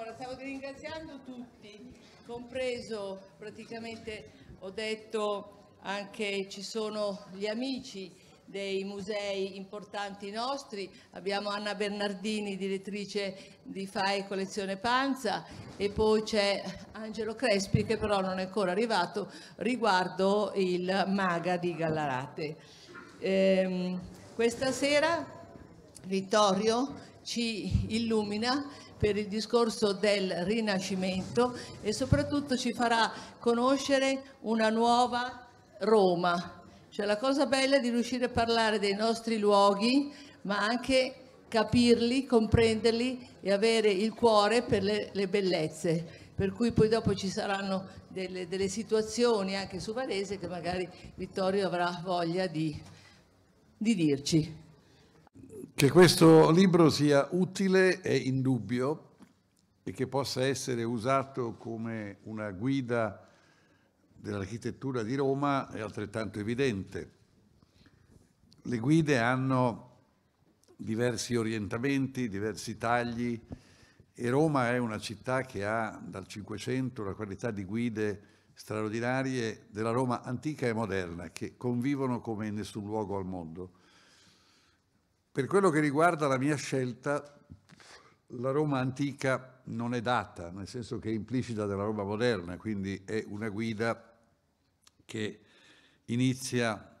Allora, stavo ringraziando tutti, compreso praticamente ho detto anche ci sono gli amici dei musei importanti nostri, abbiamo Anna Bernardini, direttrice di FAE Collezione Panza e poi c'è Angelo Crespi che però non è ancora arrivato riguardo il Maga di Gallarate. Ehm, questa sera Vittorio ci illumina per il discorso del Rinascimento e soprattutto ci farà conoscere una nuova Roma. Cioè la cosa bella è di riuscire a parlare dei nostri luoghi, ma anche capirli, comprenderli e avere il cuore per le, le bellezze per cui poi dopo ci saranno delle, delle, situazioni anche su Varese che magari Vittorio avrà voglia di, di dirci. Che questo libro sia utile è indubbio e che possa essere usato come una guida dell'architettura di Roma è altrettanto evidente. Le guide hanno diversi orientamenti, diversi tagli e Roma è una città che ha dal Cinquecento la qualità di guide straordinarie della Roma antica e moderna che convivono come in nessun luogo al mondo. Per quello che riguarda la mia scelta, la Roma antica non è data, nel senso che è implicita della Roma moderna, quindi è una guida che inizia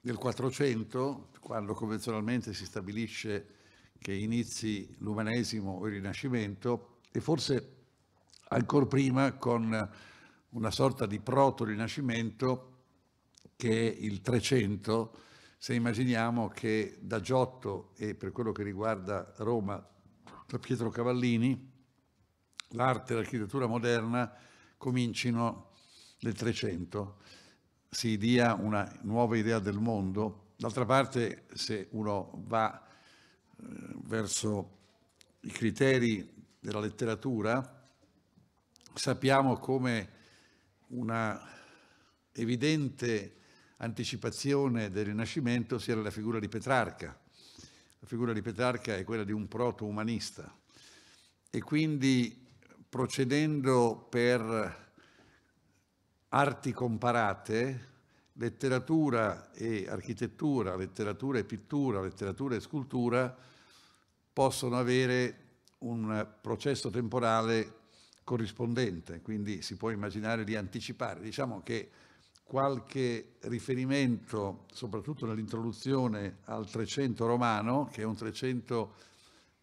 nel 400, quando convenzionalmente si stabilisce che inizi l'umanesimo o il rinascimento, e forse ancora prima con una sorta di proto-rinascimento che è il 300, se immaginiamo che da Giotto e per quello che riguarda Roma, da Pietro Cavallini, l'arte e l'architettura moderna comincino nel 300, si dia una nuova idea del mondo. D'altra parte, se uno va eh, verso i criteri della letteratura, sappiamo come una evidente anticipazione del Rinascimento si era la figura di Petrarca. La figura di Petrarca è quella di un proto-umanista e quindi procedendo per arti comparate, letteratura e architettura, letteratura e pittura, letteratura e scultura possono avere un processo temporale corrispondente, quindi si può immaginare di anticipare. Diciamo che qualche riferimento, soprattutto nell'introduzione al 300 romano, che è un 300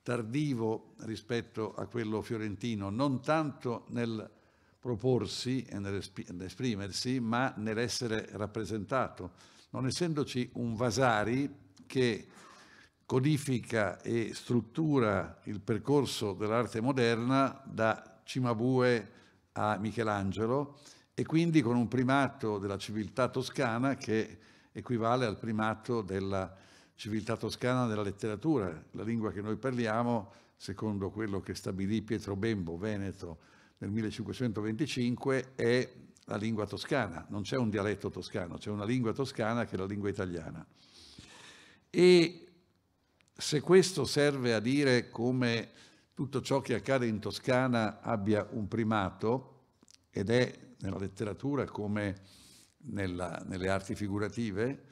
tardivo rispetto a quello fiorentino, non tanto nel proporsi e nell'esprimersi, ma nell'essere rappresentato. Non essendoci un Vasari che codifica e struttura il percorso dell'arte moderna da Cimabue a Michelangelo, e quindi con un primato della civiltà toscana che equivale al primato della civiltà toscana della letteratura, la lingua che noi parliamo, secondo quello che stabilì Pietro Bembo Veneto nel 1525, è la lingua toscana, non c'è un dialetto toscano, c'è una lingua toscana che è la lingua italiana. E se questo serve a dire come tutto ciò che accade in Toscana abbia un primato, ed è nella letteratura come nella, nelle arti figurative,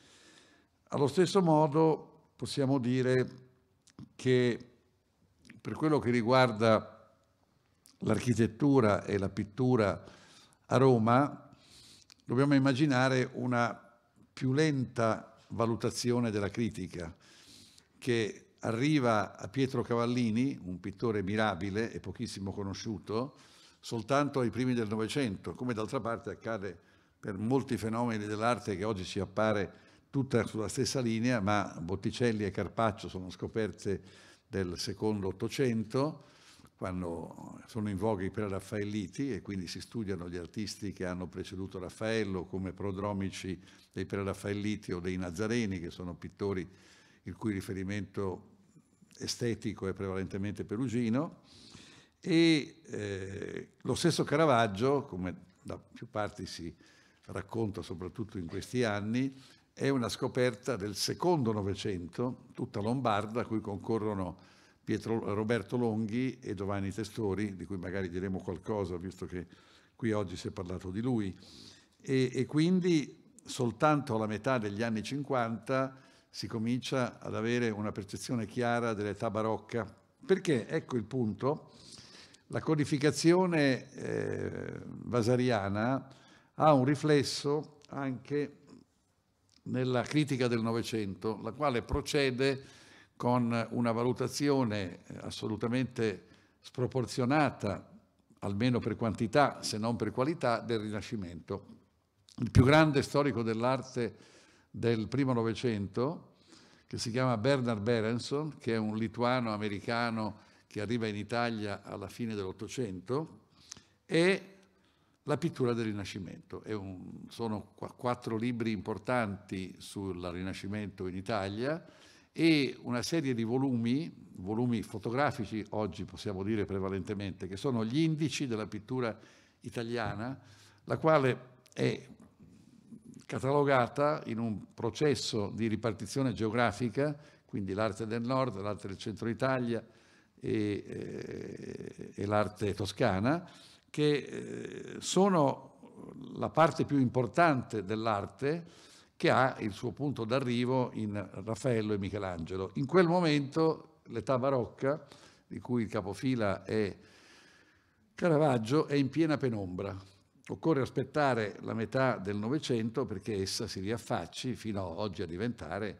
allo stesso modo possiamo dire che per quello che riguarda l'architettura e la pittura a Roma, dobbiamo immaginare una più lenta valutazione della critica che arriva a Pietro Cavallini, un pittore mirabile e pochissimo conosciuto, soltanto ai primi del Novecento, come d'altra parte accade per molti fenomeni dell'arte che oggi ci appare tutta sulla stessa linea, ma Botticelli e Carpaccio sono scoperte del secondo Ottocento, quando sono in voga i preraffaelliti e quindi si studiano gli artisti che hanno preceduto Raffaello come prodromici dei preraffaelliti o dei nazareni, che sono pittori il cui riferimento estetico è prevalentemente perugino. E eh, lo stesso Caravaggio, come da più parti si racconta soprattutto in questi anni, è una scoperta del secondo Novecento, tutta lombarda, a cui concorrono Pietro, Roberto Longhi e Giovanni Testori, di cui magari diremo qualcosa, visto che qui oggi si è parlato di lui. E, e quindi soltanto alla metà degli anni 50 si comincia ad avere una percezione chiara dell'età barocca, perché, ecco il punto, la codificazione eh, vasariana ha un riflesso anche nella critica del Novecento, la quale procede con una valutazione eh, assolutamente sproporzionata, almeno per quantità, se non per qualità, del Rinascimento. Il più grande storico dell'arte del primo Novecento, che si chiama Bernard Berenson, che è un lituano americano che arriva in Italia alla fine dell'Ottocento, e la pittura del Rinascimento. Un, sono quattro libri importanti sul Rinascimento in Italia e una serie di volumi, volumi fotografici oggi possiamo dire prevalentemente, che sono gli indici della pittura italiana, la quale è catalogata in un processo di ripartizione geografica, quindi l'arte del nord, l'arte del centro Italia, e, eh, e l'arte toscana, che eh, sono la parte più importante dell'arte che ha il suo punto d'arrivo in Raffaello e Michelangelo. In quel momento l'età barocca, di cui il capofila è Caravaggio, è in piena penombra. Occorre aspettare la metà del Novecento perché essa si riaffacci fino ad oggi a diventare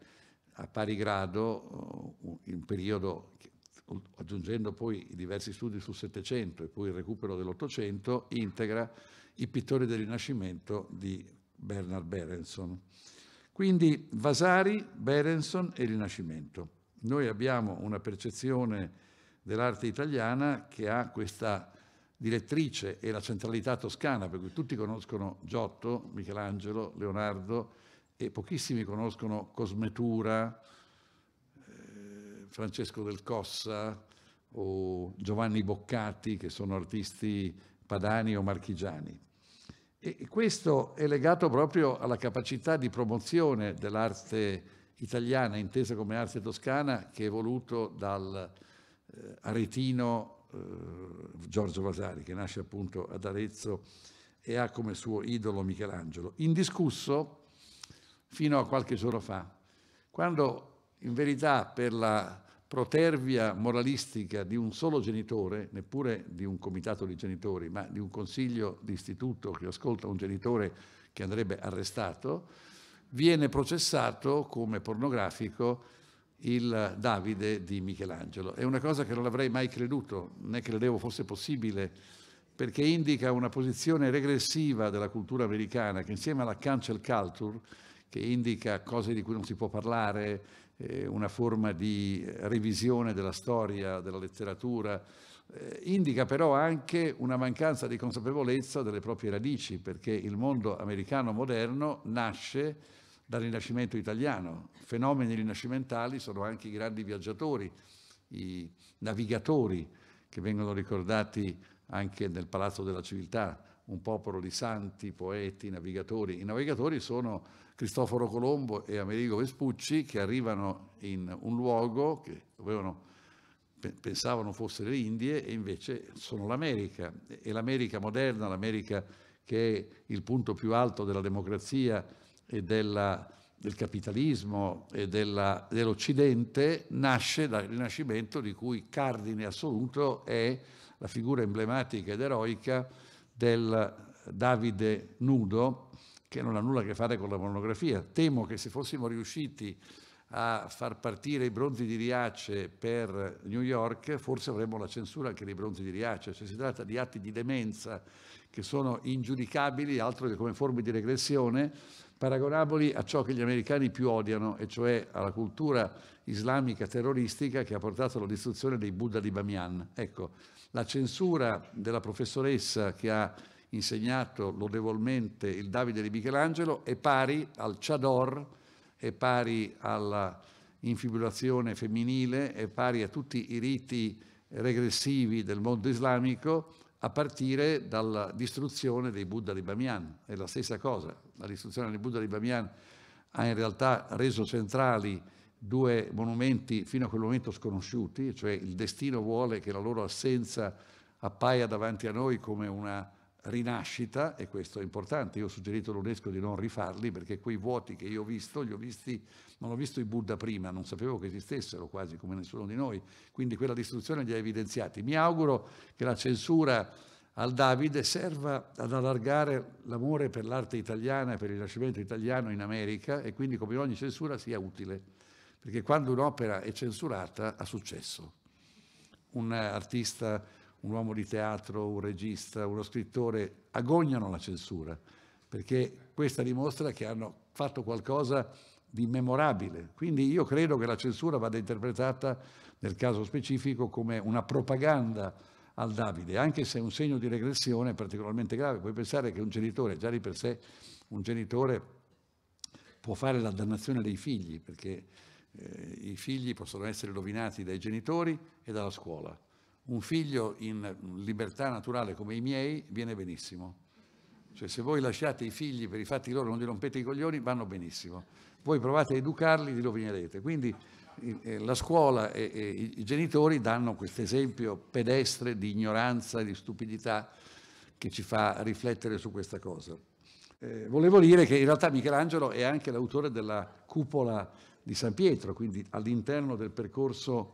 a pari grado eh, un periodo aggiungendo poi i diversi studi sul Settecento e poi il recupero dell'Ottocento, integra i pittori del Rinascimento di Bernard Berenson. Quindi Vasari, Berenson e Rinascimento. Noi abbiamo una percezione dell'arte italiana che ha questa direttrice e la centralità toscana, per cui tutti conoscono Giotto, Michelangelo, Leonardo e pochissimi conoscono Cosmetura, Francesco del Cossa o Giovanni Boccati, che sono artisti padani o marchigiani. E questo è legato proprio alla capacità di promozione dell'arte italiana, intesa come arte toscana, che è voluto dall'aretino eh, eh, Giorgio Vasari, che nasce appunto ad Arezzo e ha come suo idolo Michelangelo, indiscusso fino a qualche giorno fa, quando in verità per la protervia moralistica di un solo genitore, neppure di un comitato di genitori, ma di un consiglio d'istituto che ascolta un genitore che andrebbe arrestato, viene processato come pornografico il Davide di Michelangelo. È una cosa che non avrei mai creduto, né credevo fosse possibile, perché indica una posizione regressiva della cultura americana che insieme alla cancel culture, che indica cose di cui non si può parlare, eh, una forma di revisione della storia, della letteratura, eh, indica però anche una mancanza di consapevolezza delle proprie radici, perché il mondo americano moderno nasce dal Rinascimento italiano. Fenomeni rinascimentali sono anche i grandi viaggiatori, i navigatori che vengono ricordati anche nel Palazzo della Civiltà, un popolo di santi, poeti, navigatori. I navigatori sono Cristoforo Colombo e Amerigo Vespucci che arrivano in un luogo che dovevano, pensavano fosse le Indie e invece sono l'America. E l'America moderna, l'America che è il punto più alto della democrazia e della del capitalismo e della, dell'Occidente nasce dal Rinascimento di cui cardine assoluto è la figura emblematica ed eroica del Davide nudo, che non ha nulla a che fare con la monografia. Temo che se fossimo riusciti a far partire i bronzi di Riace per New York, forse avremmo la censura anche dei bronzi di Riace, cioè si tratta di atti di demenza che sono ingiudicabili, altro che come forme di regressione, paragonabili a ciò che gli americani più odiano, e cioè alla cultura islamica terroristica che ha portato alla distruzione dei Buddha di Bamiyan. Ecco, la censura della professoressa che ha insegnato lodevolmente il Davide di Michelangelo è pari al Chador, è pari all'infibulazione femminile, è pari a tutti i riti regressivi del mondo islamico a partire dalla distruzione dei Buddha di Bamiyan. È la stessa cosa, la distruzione dei Buddha di Bamiyan ha in realtà reso centrali due monumenti fino a quel momento sconosciuti, cioè il destino vuole che la loro assenza appaia davanti a noi come una rinascita, e questo è importante, io ho suggerito all'UNESCO di non rifarli perché quei vuoti che io ho visto, li ho visti, non ho visto i Buddha prima, non sapevo che esistessero quasi come nessuno di noi, quindi quella distruzione li ha evidenziati. Mi auguro che la censura al Davide serva ad allargare l'amore per l'arte italiana, e per il Rinascimento italiano in America e quindi come ogni censura sia utile perché quando un'opera è censurata ha successo. Un artista, un uomo di teatro, un regista, uno scrittore agognano la censura, perché questa dimostra che hanno fatto qualcosa di memorabile. Quindi io credo che la censura vada interpretata, nel caso specifico, come una propaganda al Davide, anche se è un segno di regressione particolarmente grave. Puoi pensare che un genitore, già di per sé, un genitore può fare la dannazione dei figli, perché eh, i figli possono essere rovinati dai genitori e dalla scuola. Un figlio in libertà naturale come i miei viene benissimo. Cioè se voi lasciate i figli per i fatti loro, non gli rompete i coglioni, vanno benissimo. Voi provate a educarli, li rovinerete. Quindi eh, la scuola e, e i genitori danno questo esempio pedestre di ignoranza e di stupidità che ci fa riflettere su questa cosa. Eh, volevo dire che in realtà Michelangelo è anche l'autore della cupola di San Pietro, quindi all'interno del percorso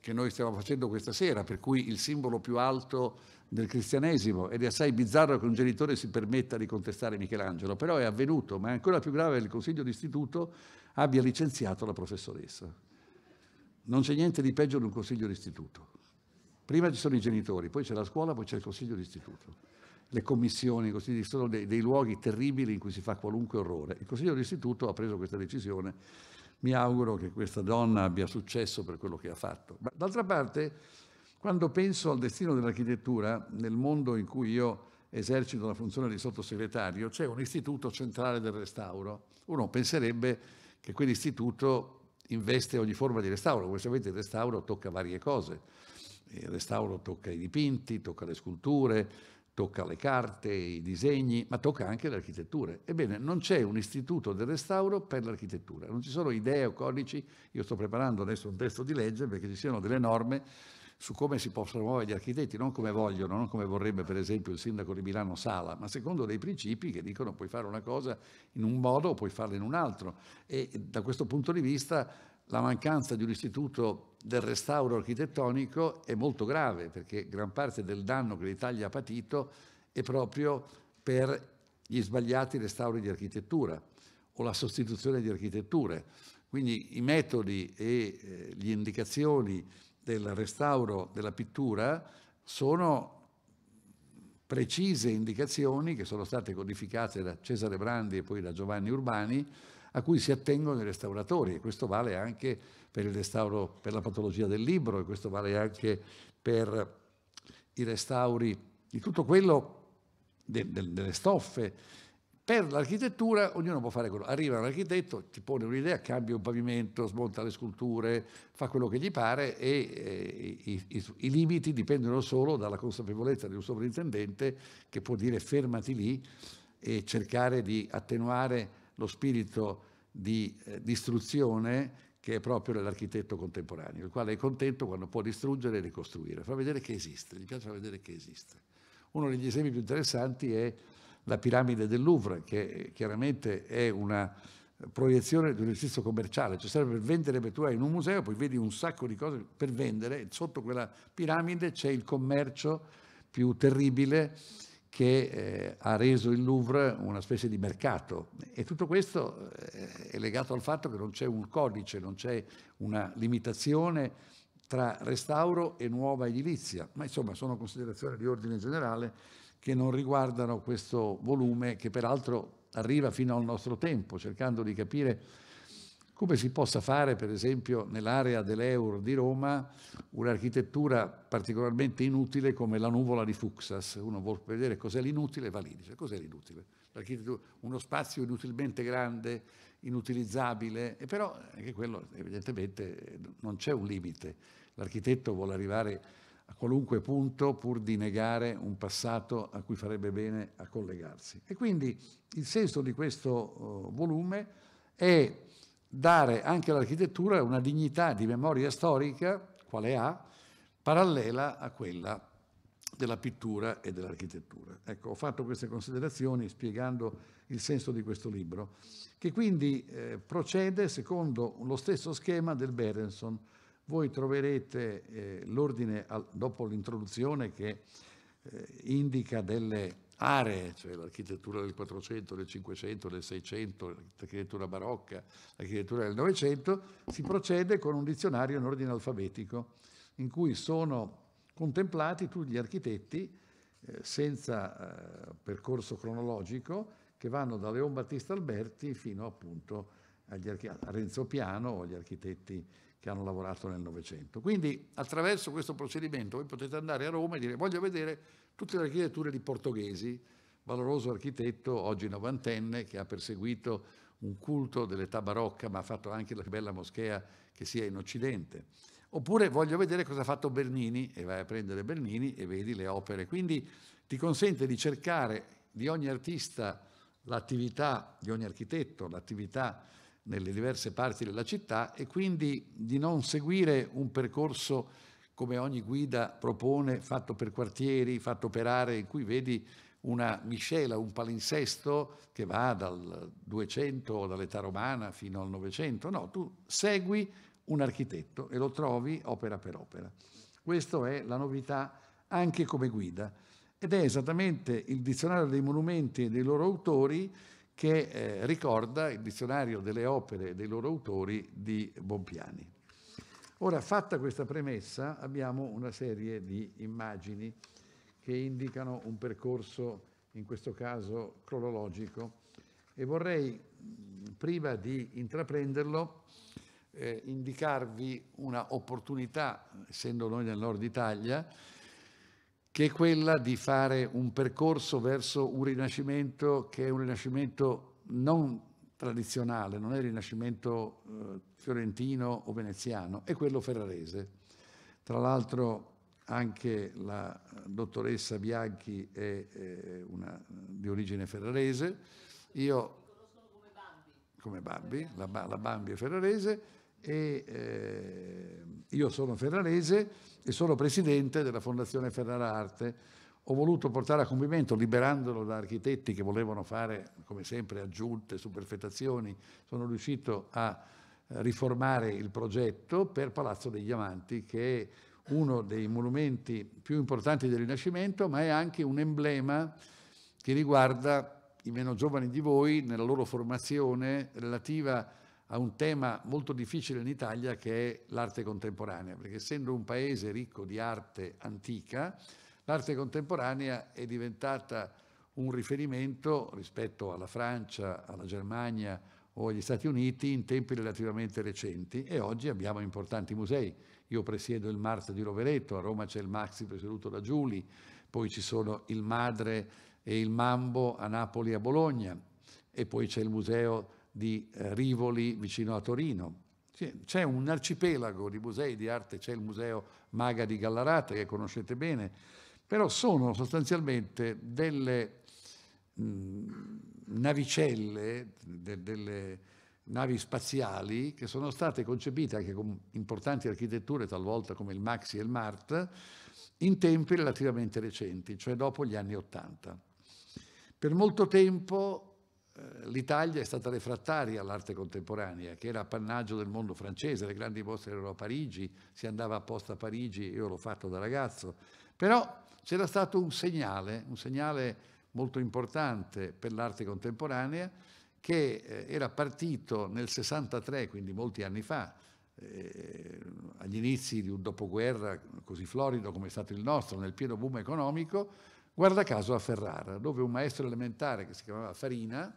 che noi stiamo facendo questa sera, per cui il simbolo più alto del cristianesimo ed è assai bizzarro che un genitore si permetta di contestare Michelangelo, però è avvenuto, ma è ancora più grave che il Consiglio d'Istituto abbia licenziato la professoressa. Non c'è niente di peggio di un Consiglio d'Istituto. Prima ci sono i genitori, poi c'è la scuola, poi c'è il Consiglio d'Istituto. Le commissioni, così, sono dei, dei luoghi terribili in cui si fa qualunque orrore. Il Consiglio d'Istituto ha preso questa decisione mi auguro che questa donna abbia successo per quello che ha fatto. Ma d'altra parte, quando penso al destino dell'architettura, nel mondo in cui io esercito la funzione di sottosegretario, c'è un istituto centrale del restauro. Uno penserebbe che quell'istituto investe ogni forma di restauro. Come sapete il restauro tocca varie cose. Il restauro tocca i dipinti, tocca le sculture, tocca le carte, i disegni, ma tocca anche le architetture. Ebbene, non c'è un istituto del restauro per l'architettura, non ci sono idee o codici, io sto preparando adesso un testo di legge perché ci siano delle norme su come si possono muovere gli architetti, non come vogliono, non come vorrebbe per esempio il sindaco di Milano Sala, ma secondo dei principi che dicono puoi fare una cosa in un modo o puoi farla in un altro. E da questo punto di vista la mancanza di un istituto del restauro architettonico è molto grave perché gran parte del danno che l'Italia ha patito è proprio per gli sbagliati restauri di architettura o la sostituzione di architetture. Quindi i metodi e eh, le indicazioni del restauro della pittura sono precise indicazioni che sono state codificate da Cesare Brandi e poi da Giovanni Urbani a cui si attengono i restauratori e questo vale anche per il restauro per la patologia del libro e questo vale anche per i restauri di tutto quello de, de, delle stoffe. Per l'architettura ognuno può fare quello. Arriva l'architetto ti pone un'idea, cambia un pavimento, smonta le sculture, fa quello che gli pare e, e eh, i, i, i limiti dipendono solo dalla consapevolezza di un sovrintendente che può dire fermati lì e cercare di attenuare lo spirito di eh, distruzione che è proprio dell'architetto contemporaneo, il quale è contento quando può distruggere e ricostruire, fa vedere che esiste, gli piace far vedere che esiste. Uno degli esempi più interessanti è la piramide del Louvre, che eh, chiaramente è una proiezione di un esercizio commerciale, cioè serve per vendere, perché tu hai in un museo, poi vedi un sacco di cose per vendere, e sotto quella piramide c'è il commercio più terribile che eh, ha reso il Louvre una specie di mercato e tutto questo eh, è legato al fatto che non c'è un codice, non c'è una limitazione tra restauro e nuova edilizia, ma insomma sono considerazioni di ordine generale che non riguardano questo volume che peraltro arriva fino al nostro tempo, cercando di capire come si possa fare, per esempio, nell'area dell'Eur di Roma, un'architettura particolarmente inutile come la nuvola di Fuxas. Uno vuol vedere cos'è l'inutile, va lì, dice cos'è l'inutile. Uno spazio inutilmente grande, inutilizzabile, e però anche quello evidentemente non c'è un limite. L'architetto vuole arrivare a qualunque punto pur di negare un passato a cui farebbe bene a collegarsi. E quindi il senso di questo oh, volume è dare anche all'architettura una dignità di memoria storica, quale ha, parallela a quella della pittura e dell'architettura. Ecco, ho fatto queste considerazioni spiegando il senso di questo libro, che quindi eh, procede secondo lo stesso schema del Berenson. Voi troverete eh, l'ordine dopo l'introduzione che eh, indica delle aree, cioè l'architettura del 400, del 500, del 600, l'architettura barocca, l'architettura del 900, si procede con un dizionario in ordine alfabetico in cui sono contemplati tutti gli architetti eh, senza eh, percorso cronologico che vanno da Leon Battista Alberti fino appunto a Renzo Piano o agli architetti che hanno lavorato nel Novecento. Quindi attraverso questo procedimento voi potete andare a Roma e dire voglio vedere tutte le architetture di portoghesi, valoroso architetto, oggi novantenne, che ha perseguito un culto dell'età barocca, ma ha fatto anche la bella moschea che sia in Occidente. Oppure voglio vedere cosa ha fatto Bernini e vai a prendere Bernini e vedi le opere. Quindi ti consente di cercare di ogni artista l'attività, di ogni architetto l'attività nelle diverse parti della città e quindi di non seguire un percorso come ogni guida propone, fatto per quartieri, fatto per aree, in cui vedi una miscela, un palinsesto che va dal 200 o dall'età romana fino al 900. No, tu segui un architetto e lo trovi opera per opera. Questa è la novità anche come guida ed è esattamente il dizionario dei monumenti e dei loro autori che eh, ricorda il dizionario delle opere e dei loro autori di Bompiani. Ora, fatta questa premessa, abbiamo una serie di immagini che indicano un percorso, in questo caso cronologico, e vorrei, prima di intraprenderlo, eh, indicarvi una opportunità, essendo noi nel nord Italia, che è quella di fare un percorso verso un rinascimento che è un rinascimento non tradizionale, non è il Rinascimento eh, fiorentino o veneziano, è quello ferrarese. Tra l'altro anche la dottoressa Bianchi è, è eh, una, di origine ferrarese. Io come Bambi, la, la, Bambi è ferrarese e eh, io sono ferrarese e sono presidente della Fondazione Ferrara Arte ho voluto portare a compimento, liberandolo da architetti che volevano fare, come sempre, aggiunte, superfettazioni, sono riuscito a eh, riformare il progetto per Palazzo degli Amanti, che è uno dei monumenti più importanti del Rinascimento, ma è anche un emblema che riguarda i meno giovani di voi nella loro formazione relativa a un tema molto difficile in Italia che è l'arte contemporanea, perché essendo un paese ricco di arte antica, L'arte contemporanea è diventata un riferimento rispetto alla Francia, alla Germania o agli Stati Uniti in tempi relativamente recenti e oggi abbiamo importanti musei. Io presiedo il Mart di Rovereto, a Roma c'è il Maxi presieduto da Giuli, poi ci sono il Madre e il Mambo a Napoli e a Bologna e poi c'è il museo di eh, Rivoli vicino a Torino. C'è un arcipelago di musei di arte, c'è il museo Maga di Gallarate che conoscete bene, però sono sostanzialmente delle mm, navicelle, de, delle navi spaziali che sono state concepite anche con importanti architetture, talvolta come il Maxi e il Mart, in tempi relativamente recenti, cioè dopo gli anni Ottanta. Per molto tempo eh, l'Italia è stata refrattaria all'arte contemporanea, che era appannaggio del mondo francese, le grandi mostre erano a Parigi, si andava apposta a Parigi, io l'ho fatto da ragazzo, però c'era stato un segnale, un segnale molto importante per l'arte contemporanea che eh, era partito nel 63, quindi molti anni fa, eh, agli inizi di un dopoguerra così florido come è stato il nostro, nel pieno boom economico, guarda caso a Ferrara, dove un maestro elementare che si chiamava Farina,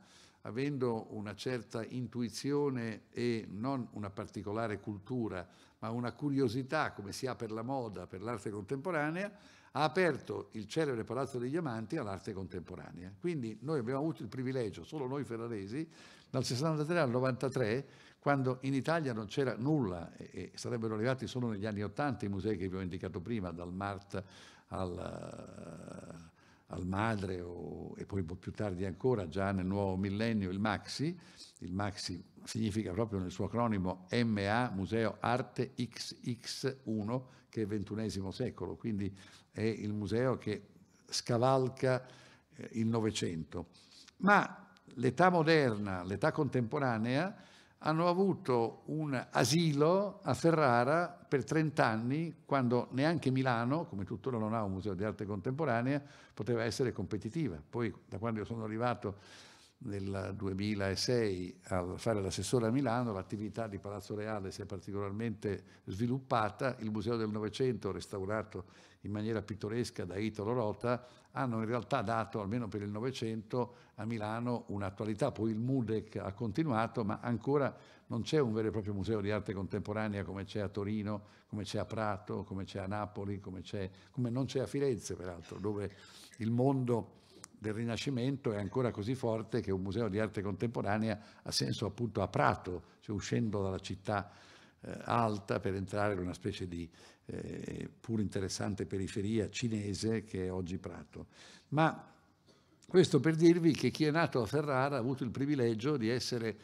avendo una certa intuizione e non una particolare cultura, ma una curiosità come si ha per la moda, per l'arte contemporanea, ha aperto il celebre Palazzo degli Amanti all'arte contemporanea. Quindi noi abbiamo avuto il privilegio, solo noi ferraresi, dal 63 al 93, quando in Italia non c'era nulla e, sarebbero arrivati solo negli anni 80 i musei che vi ho indicato prima, dal Mart al, al Madre o, e poi più tardi ancora, già nel nuovo millennio, il Maxi. Il Maxi significa proprio nel suo acronimo MA, Museo Arte XX1, che è il XXI secolo, quindi è il museo che scavalca eh, il Novecento. Ma l'età moderna, l'età contemporanea, hanno avuto un asilo a Ferrara per 30 anni, quando neanche Milano, come tuttora non ha un museo di arte contemporanea, poteva essere competitiva. Poi, da quando io sono arrivato nel 2006 a fare l'assessore a Milano, l'attività di Palazzo Reale si è particolarmente sviluppata, il Museo del Novecento, restaurato in maniera pittoresca da Italo Rota, hanno in realtà dato, almeno per il Novecento, a Milano un'attualità. Poi il MUDEC ha continuato, ma ancora non c'è un vero e proprio museo di arte contemporanea come c'è a Torino, come c'è a Prato, come c'è a Napoli, come, come non c'è a Firenze, peraltro, dove il mondo del Rinascimento è ancora così forte che un museo di arte contemporanea ha senso appunto a Prato, cioè uscendo dalla città eh, alta per entrare in una specie di eh, pur interessante periferia cinese che è oggi Prato. Ma questo per dirvi che chi è nato a Ferrara ha avuto il privilegio di essere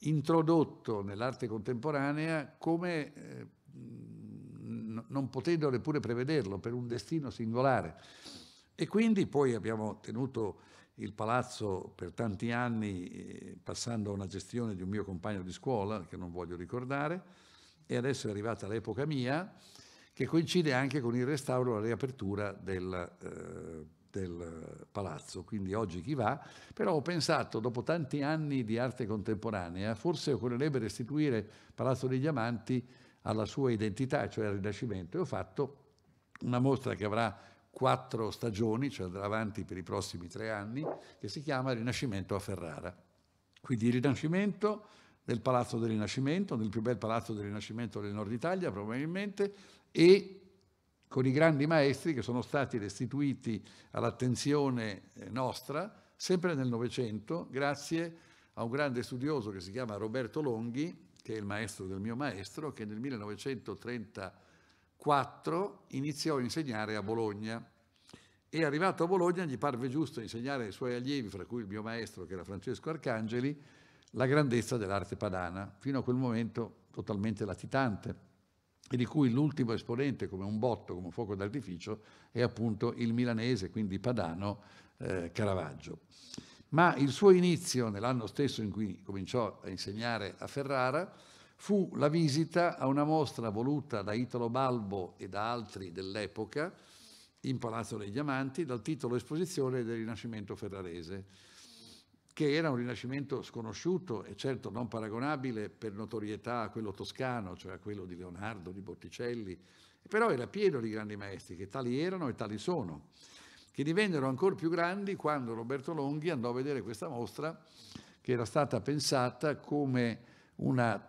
introdotto nell'arte contemporanea come eh, non potendo neppure prevederlo per un destino singolare. E quindi poi abbiamo tenuto il palazzo per tanti anni, eh, passando a una gestione di un mio compagno di scuola, che non voglio ricordare, e adesso è arrivata l'epoca mia, che coincide anche con il restauro e la riapertura del, eh, del palazzo. Quindi oggi chi va? Però ho pensato, dopo tanti anni di arte contemporanea, forse occorrerebbe restituire Palazzo dei Diamanti alla sua identità, cioè al Rinascimento, e ho fatto una mostra che avrà quattro stagioni, cioè andrà avanti per i prossimi tre anni, che si chiama Rinascimento a Ferrara. Quindi il Rinascimento del Palazzo del Rinascimento, nel più bel Palazzo del Rinascimento del Nord Italia probabilmente, e con i grandi maestri che sono stati restituiti all'attenzione eh, nostra, sempre nel Novecento, grazie a un grande studioso che si chiama Roberto Longhi, che è il maestro del mio maestro, che nel 1930 4 iniziò a insegnare a Bologna e arrivato a Bologna gli parve giusto insegnare ai suoi allievi, fra cui il mio maestro che era Francesco Arcangeli, la grandezza dell'arte padana, fino a quel momento totalmente latitante e di cui l'ultimo esponente come un botto, come un fuoco d'artificio, è appunto il milanese, quindi padano eh, Caravaggio. Ma il suo inizio, nell'anno stesso in cui cominciò a insegnare a Ferrara, fu la visita a una mostra voluta da Italo Balbo e da altri dell'epoca in Palazzo dei Diamanti dal titolo Esposizione del Rinascimento Ferrarese, che era un rinascimento sconosciuto e certo non paragonabile per notorietà a quello toscano, cioè a quello di Leonardo, di Botticelli, però era pieno di grandi maestri, che tali erano e tali sono, che divennero ancora più grandi quando Roberto Longhi andò a vedere questa mostra che era stata pensata come una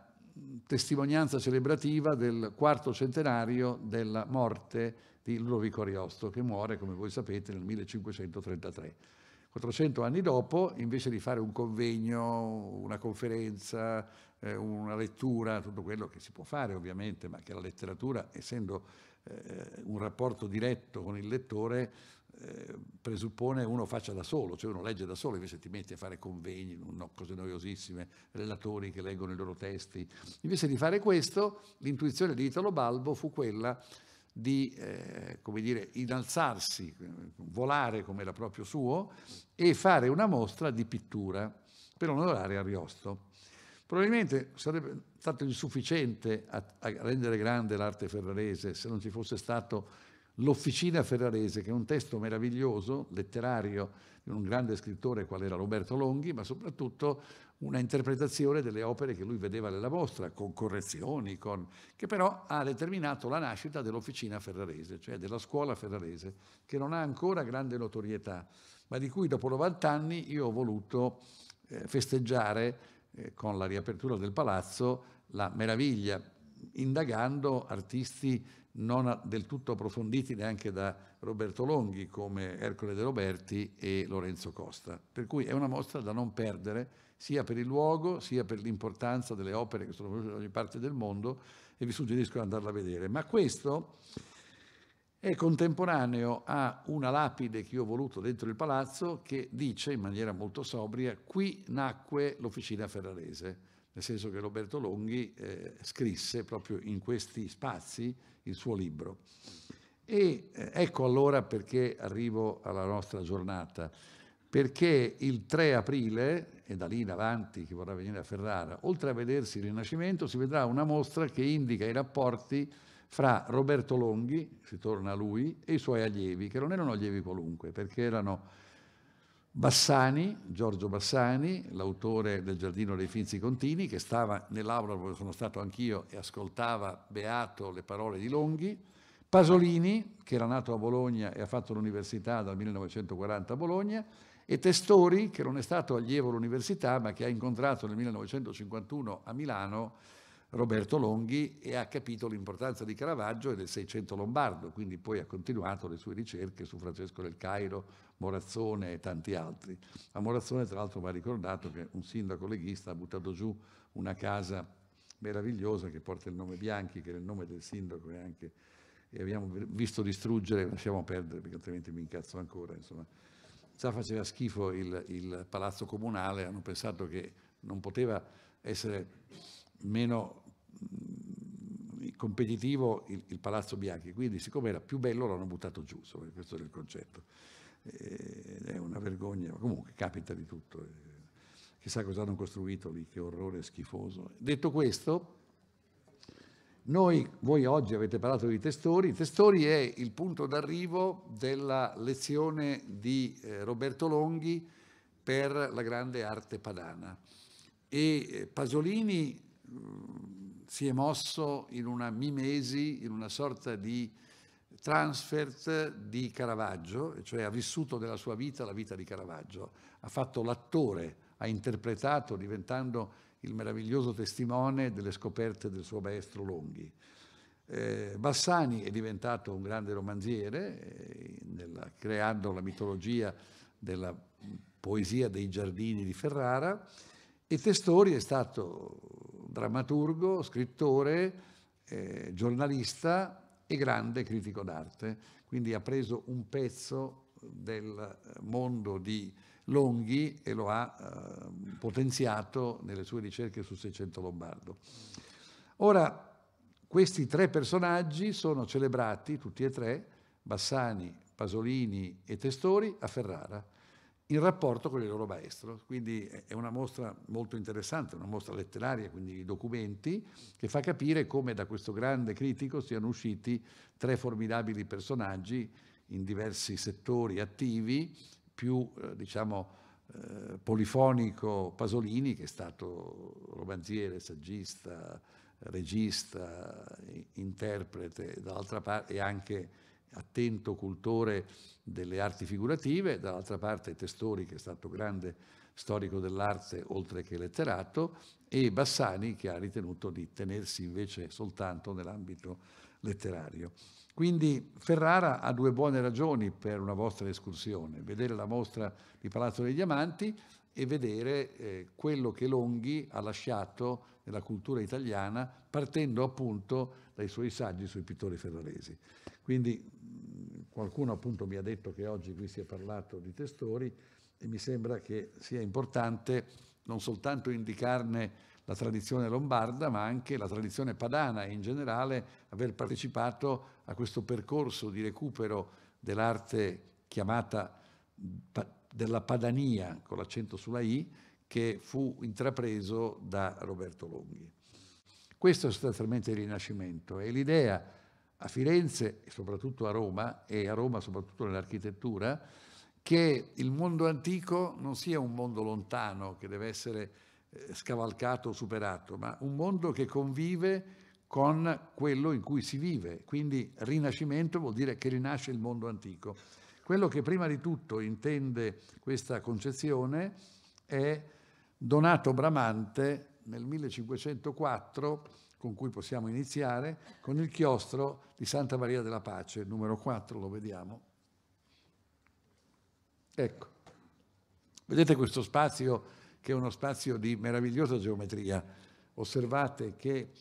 testimonianza celebrativa del quarto centenario della morte di Ludovico Ariosto, che muore, come voi sapete, nel 1533. 400 anni dopo, invece di fare un convegno, una conferenza, eh, una lettura, tutto quello che si può fare ovviamente, ma che la letteratura, essendo eh, un rapporto diretto con il lettore, eh, presuppone uno faccia da solo, cioè uno legge da solo, invece ti metti a fare convegni, no, cose noiosissime, relatori che leggono i loro testi. Invece di fare questo, l'intuizione di Italo Balbo fu quella di eh, come dire, innalzarsi, volare come era proprio suo e fare una mostra di pittura per onorare Ariosto. Probabilmente sarebbe stato insufficiente a, a rendere grande l'arte ferrarese se non ci fosse stato L'Officina Ferrarese, che è un testo meraviglioso, letterario, di un grande scrittore qual era Roberto Longhi, ma soprattutto una interpretazione delle opere che lui vedeva nella vostra, con correzioni, con... che però ha determinato la nascita dell'Officina Ferrarese, cioè della scuola ferrarese, che non ha ancora grande notorietà, ma di cui dopo 90 anni io ho voluto eh, festeggiare eh, con la riapertura del palazzo la meraviglia indagando artisti non del tutto approfonditi neanche da Roberto Longhi come Ercole De Roberti e Lorenzo Costa. Per cui è una mostra da non perdere sia per il luogo sia per l'importanza delle opere che sono venute da ogni parte del mondo e vi suggerisco di andarla a vedere. Ma questo è contemporaneo a una lapide che io ho voluto dentro il palazzo che dice in maniera molto sobria qui nacque l'officina ferrarese nel senso che Roberto Longhi eh, scrisse proprio in questi spazi il suo libro. E eh, ecco allora perché arrivo alla nostra giornata, perché il 3 aprile, e da lì in avanti chi vorrà venire a Ferrara, oltre a vedersi il Rinascimento, si vedrà una mostra che indica i rapporti fra Roberto Longhi, si torna a lui, e i suoi allievi, che non erano allievi qualunque, perché erano Bassani, Giorgio Bassani, l'autore del Giardino dei Finzi Contini, che stava nell'aula dove sono stato anch'io e ascoltava beato le parole di Longhi, Pasolini, che era nato a Bologna e ha fatto l'università dal 1940 a Bologna, e Testori, che non è stato allievo all'università, ma che ha incontrato nel 1951 a Milano Roberto Longhi e ha capito l'importanza di Caravaggio e del Seicento Lombardo, quindi poi ha continuato le sue ricerche su Francesco del Cairo, Morazzone e tanti altri. A Morazzone tra l'altro va ricordato che un sindaco leghista ha buttato giù una casa meravigliosa che porta il nome Bianchi, che era il nome del sindaco e anche e abbiamo visto distruggere, lasciamo perdere perché altrimenti mi incazzo ancora, insomma. Già faceva schifo il, il palazzo comunale, hanno pensato che non poteva essere meno competitivo il, il, Palazzo Bianchi, quindi siccome era più bello l'hanno buttato giù, insomma, questo era il concetto. Eh, è una vergogna, comunque capita di tutto. Eh, chissà cosa hanno costruito lì, che orrore schifoso. Detto questo, noi, voi oggi avete parlato di testori, testori è il punto d'arrivo della lezione di eh, Roberto Longhi per la grande arte padana e eh, Pasolini mh, mm, si è mosso in una mimesi, in una sorta di transfert di Caravaggio, cioè ha vissuto nella sua vita la vita di Caravaggio, ha fatto l'attore, ha interpretato diventando il meraviglioso testimone delle scoperte del suo maestro Longhi. Eh, Bassani è diventato un grande romanziere, eh, nella, creando la mitologia della poesia dei giardini di Ferrara, e Testori è stato drammaturgo, scrittore, eh, giornalista e grande critico d'arte. Quindi ha preso un pezzo del mondo di Longhi e lo ha eh, potenziato nelle sue ricerche su Seicento Lombardo. Ora, questi tre personaggi sono celebrati, tutti e tre, Bassani, Pasolini e Testori, a Ferrara in rapporto con il loro maestro. Quindi è una mostra molto interessante, una mostra letteraria, quindi i documenti, che fa capire come da questo grande critico siano usciti tre formidabili personaggi in diversi settori attivi, più eh, diciamo eh, polifonico Pasolini, che è stato romanziere, saggista, regista, interprete, dall'altra parte e anche attento cultore delle arti figurative, dall'altra parte Testori che è stato grande storico dell'arte oltre che letterato e Bassani che ha ritenuto di tenersi invece soltanto nell'ambito letterario. Quindi Ferrara ha due buone ragioni per una vostra escursione, vedere la mostra di Palazzo dei Diamanti e vedere eh, quello che Longhi ha lasciato nella cultura italiana partendo appunto dai suoi saggi sui pittori ferraresi. Quindi Qualcuno appunto mi ha detto che oggi qui si è parlato di testori e mi sembra che sia importante non soltanto indicarne la tradizione lombarda, ma anche la tradizione padana e in generale aver partecipato a questo percorso di recupero dell'arte chiamata della padania, con l'accento sulla I, che fu intrapreso da Roberto Longhi. Questo è sostanzialmente il Rinascimento e l'idea a Firenze e soprattutto a Roma, e a Roma soprattutto nell'architettura, che il mondo antico non sia un mondo lontano che deve essere eh, scavalcato o superato, ma un mondo che convive con quello in cui si vive. Quindi rinascimento vuol dire che rinasce il mondo antico. Quello che prima di tutto intende questa concezione è Donato Bramante nel 1504 con cui possiamo iniziare, con il chiostro di Santa Maria della Pace, numero 4, lo vediamo. Ecco, vedete questo spazio che è uno spazio di meravigliosa geometria. Osservate che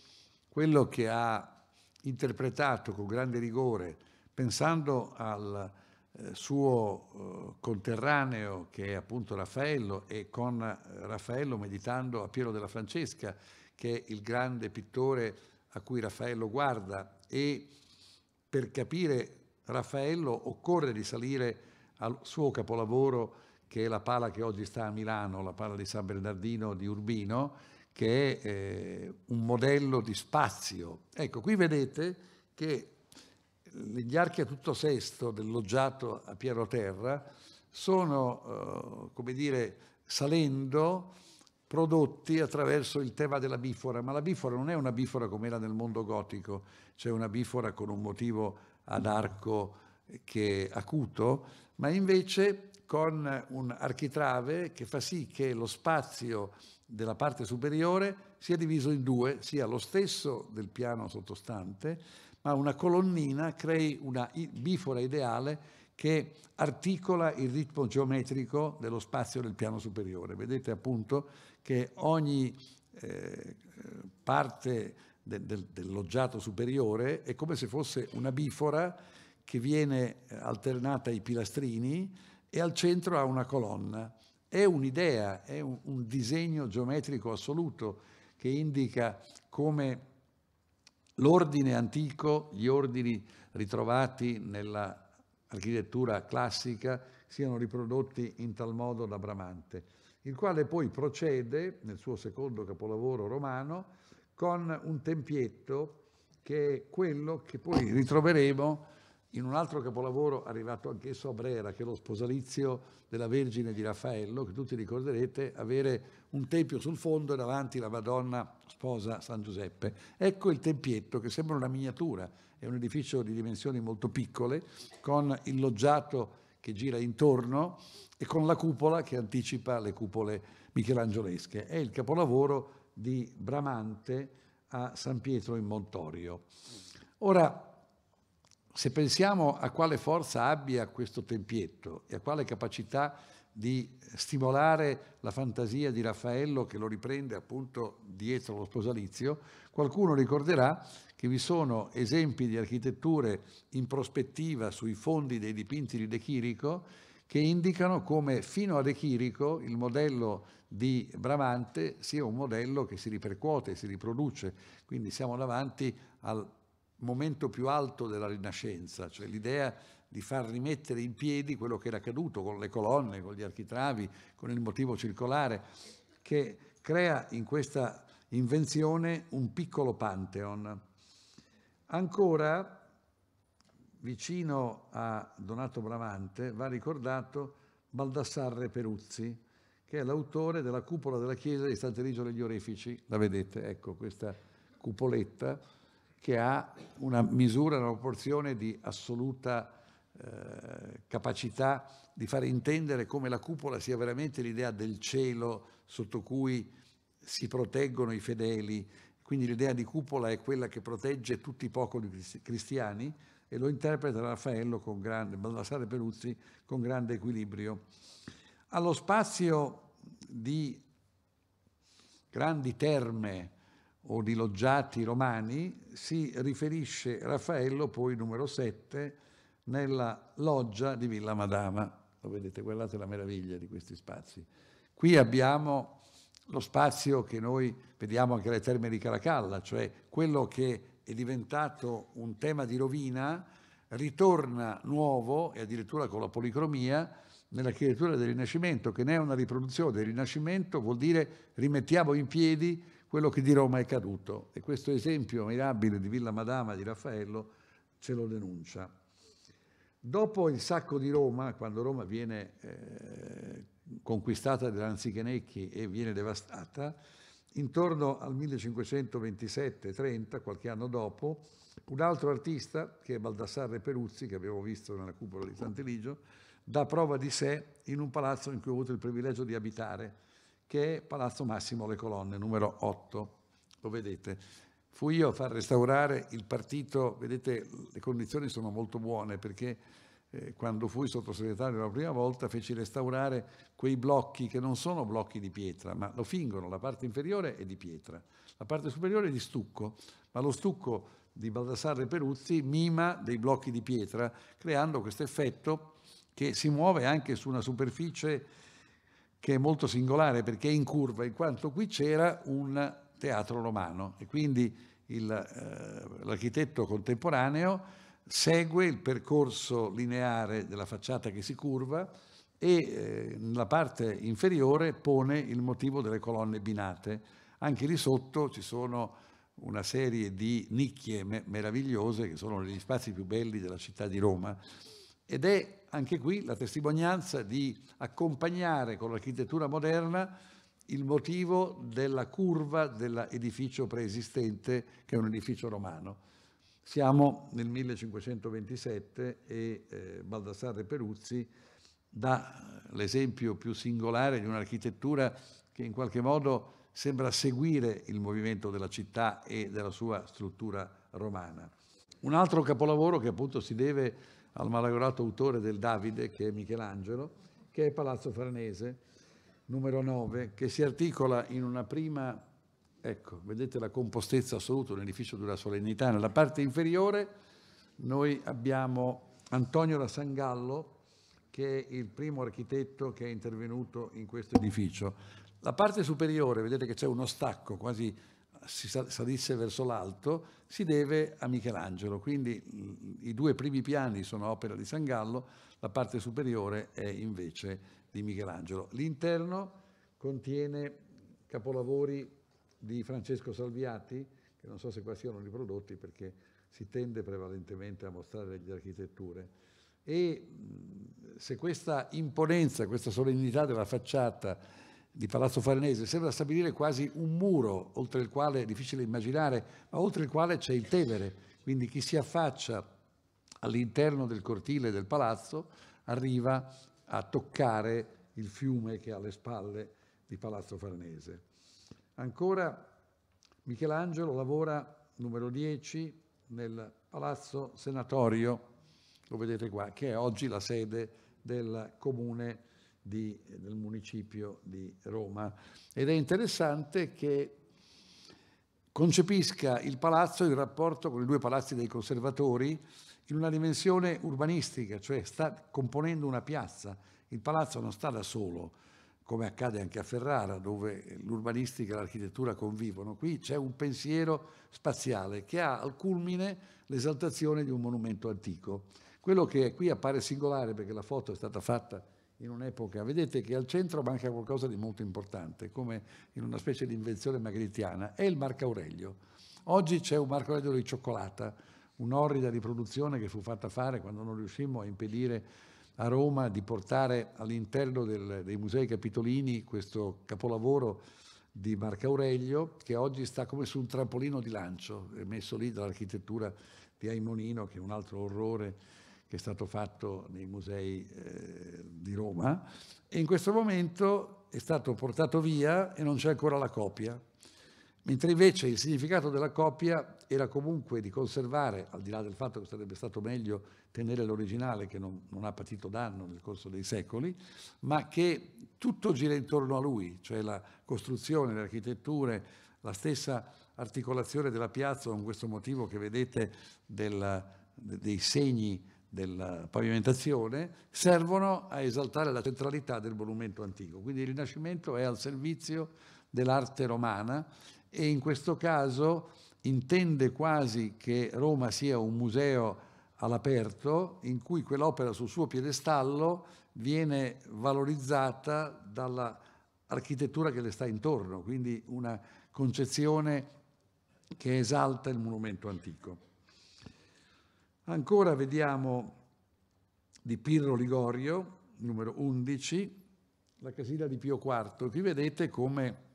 quello che ha interpretato con grande rigore, pensando al eh, suo eh, conterraneo che è appunto Raffaello e con eh, Raffaello meditando a Piero della Francesca, che è il grande pittore a cui Raffaello guarda e per capire Raffaello occorre risalire al suo capolavoro che è la pala che oggi sta a Milano, la pala di San Bernardino di Urbino, che è eh, un modello di spazio. Ecco, qui vedete che gli archi a tutto sesto del loggiato a Piero Terra sono, eh, come dire, salendo prodotti attraverso il tema della bifora, ma la bifora non è una bifora come era nel mondo gotico, cioè una bifora con un motivo ad arco eh, che acuto, ma invece con un architrave che fa sì che lo spazio della parte superiore sia diviso in due, sia lo stesso del piano sottostante, ma una colonnina crei una bifora ideale che articola il ritmo geometrico dello spazio del piano superiore. Vedete appunto che ogni eh, parte del, del, del loggiato superiore è come se fosse una bifora che viene eh, alternata ai pilastrini e al centro ha una colonna. È un'idea, è un, un disegno geometrico assoluto che indica come l'ordine antico, gli ordini ritrovati nell'architettura classica, siano riprodotti in tal modo da Bramante il quale poi procede nel suo secondo capolavoro romano con un tempietto che è quello che poi ritroveremo in un altro capolavoro arrivato anch'esso a Brera, che è lo sposalizio della Vergine di Raffaello, che tutti ricorderete, avere un tempio sul fondo e davanti la Madonna sposa San Giuseppe. Ecco il tempietto che sembra una miniatura, è un edificio di dimensioni molto piccole, con il loggiato che gira intorno e con la cupola che anticipa le cupole michelangiolesche. È il capolavoro di Bramante a San Pietro in Montorio. Ora, se pensiamo a quale forza abbia questo tempietto e a quale capacità di stimolare la fantasia di Raffaello che lo riprende appunto dietro lo sposalizio, qualcuno ricorderà che vi sono esempi di architetture in prospettiva sui fondi dei dipinti di De Chirico che indicano come fino ad Echirico il modello di Bramante sia un modello che si ripercuote, si riproduce. Quindi siamo davanti al momento più alto della Rinascenza, cioè l'idea di far rimettere in piedi quello che era caduto con le colonne, con gli architravi, con il motivo circolare, che crea in questa invenzione un piccolo pantheon. Ancora vicino a Donato Bramante va ricordato Baldassarre Peruzzi, che è l'autore della cupola della chiesa di Sant'Eligio degli Orefici. La vedete, ecco questa cupoletta che ha una misura, una proporzione di assoluta eh, capacità di far intendere come la cupola sia veramente l'idea del cielo sotto cui si proteggono i fedeli. Quindi l'idea di cupola è quella che protegge tutti i popoli cristiani, e lo interpreta Raffaello con grande, Baldassare Peruzzi con grande equilibrio. Allo spazio di grandi terme o di loggiati romani si riferisce Raffaello poi numero 7 nella loggia di Villa Madama. Lo vedete, guardate la meraviglia di questi spazi. Qui abbiamo lo spazio che noi vediamo anche alle terme di Caracalla, cioè quello che è diventato un tema di rovina, ritorna nuovo e addirittura con la policromia nell'architettura del Rinascimento, che ne è una riproduzione Il Rinascimento, vuol dire rimettiamo in piedi quello che di Roma è caduto. E questo esempio mirabile di Villa Madama di Raffaello ce lo denuncia. Dopo il sacco di Roma, quando Roma viene eh, conquistata dall'Anzichenecchi e viene devastata, Intorno al 1527-30, qualche anno dopo, un altro artista, che è Baldassarre Peruzzi, che abbiamo visto nella cupola di Sant'Eligio, dà prova di sé in un palazzo in cui ho avuto il privilegio di abitare, che è Palazzo Massimo Le Colonne, numero 8. Lo vedete. Fui io a far restaurare il partito, vedete le condizioni sono molto buone perché eh, quando fui sottosegretario la prima volta, feci restaurare quei blocchi che non sono blocchi di pietra, ma lo fingono, la parte inferiore è di pietra, la parte superiore è di stucco, ma lo stucco di Baldassarre Peruzzi mima dei blocchi di pietra, creando questo effetto che si muove anche su una superficie che è molto singolare perché è in curva, in quanto qui c'era un teatro romano e quindi eh, l'architetto eh, contemporaneo segue il percorso lineare della facciata che si curva e eh, nella parte inferiore pone il motivo delle colonne binate. Anche lì sotto ci sono una serie di nicchie me- meravigliose che sono gli spazi più belli della città di Roma ed è anche qui la testimonianza di accompagnare con l'architettura moderna il motivo della curva dell'edificio preesistente che è un edificio romano. Siamo nel 1527 e eh, Baldassarre Peruzzi dà l'esempio più singolare di un'architettura che in qualche modo sembra seguire il movimento della città e della sua struttura romana. Un altro capolavoro che appunto si deve al malagorato autore del Davide, che è Michelangelo, che è Palazzo Farnese, numero 9, che si articola in una prima ecco, vedete la compostezza assoluta, un edificio della solennità, nella parte inferiore noi abbiamo Antonio da Sangallo, che è il primo architetto che è intervenuto in questo edificio. La parte superiore, vedete che c'è uno stacco, quasi si salisse verso l'alto, si deve a Michelangelo. Quindi mm, i due primi piani sono opera di Sangallo, la parte superiore è invece di Michelangelo. L'interno contiene capolavori di Francesco Salviati, che non so se qua siano riprodotti perché si tende prevalentemente a mostrare le architetture. E se questa imponenza, questa solennità della facciata di Palazzo Farnese sembra stabilire quasi un muro oltre il quale è difficile immaginare, ma oltre il quale c'è il Tevere, quindi chi si affaccia all'interno del cortile del palazzo arriva a toccare il fiume che ha alle spalle di Palazzo Farnese. Ancora Michelangelo lavora, numero 10, nel Palazzo Senatorio, lo vedete qua, che è oggi la sede del comune di, del municipio di Roma. Ed è interessante che concepisca il palazzo in rapporto con i due palazzi dei conservatori in una dimensione urbanistica, cioè sta componendo una piazza. Il palazzo non sta da solo, come accade anche a Ferrara, dove l'urbanistica e l'architettura convivono. Qui c'è un pensiero spaziale che ha al culmine l'esaltazione di un monumento antico. Quello che qui appare singolare, perché la foto è stata fatta in un'epoca, vedete che al centro manca qualcosa di molto importante, come in una specie di invenzione magritiana, è il Marco Aurelio. Oggi c'è un Marco Aurelio di cioccolata, un'orrida riproduzione che fu fatta fare quando non riuscimmo a impedire a Roma di portare all'interno del, dei musei capitolini questo capolavoro di Marco Aurelio che oggi sta come su un trampolino di lancio, messo lì dall'architettura di Aimonino, che è un altro orrore che è stato fatto nei musei eh, di Roma, e in questo momento è stato portato via e non c'è ancora la copia mentre invece il significato della coppia era comunque di conservare, al di là del fatto che sarebbe stato meglio tenere l'originale che non, non ha patito danno nel corso dei secoli, ma che tutto gira intorno a lui, cioè la costruzione, le architetture, la stessa articolazione della piazza con questo motivo che vedete del, dei segni della pavimentazione servono a esaltare la centralità del monumento antico. Quindi il Rinascimento è al servizio dell'arte romana e in questo caso intende quasi che Roma sia un museo all'aperto in cui quell'opera sul suo piedestallo viene valorizzata dall'architettura che le sta intorno, quindi una concezione che esalta il monumento antico. Ancora vediamo di Pirro Ligorio, numero 11, la casina di Pio IV. Qui vedete come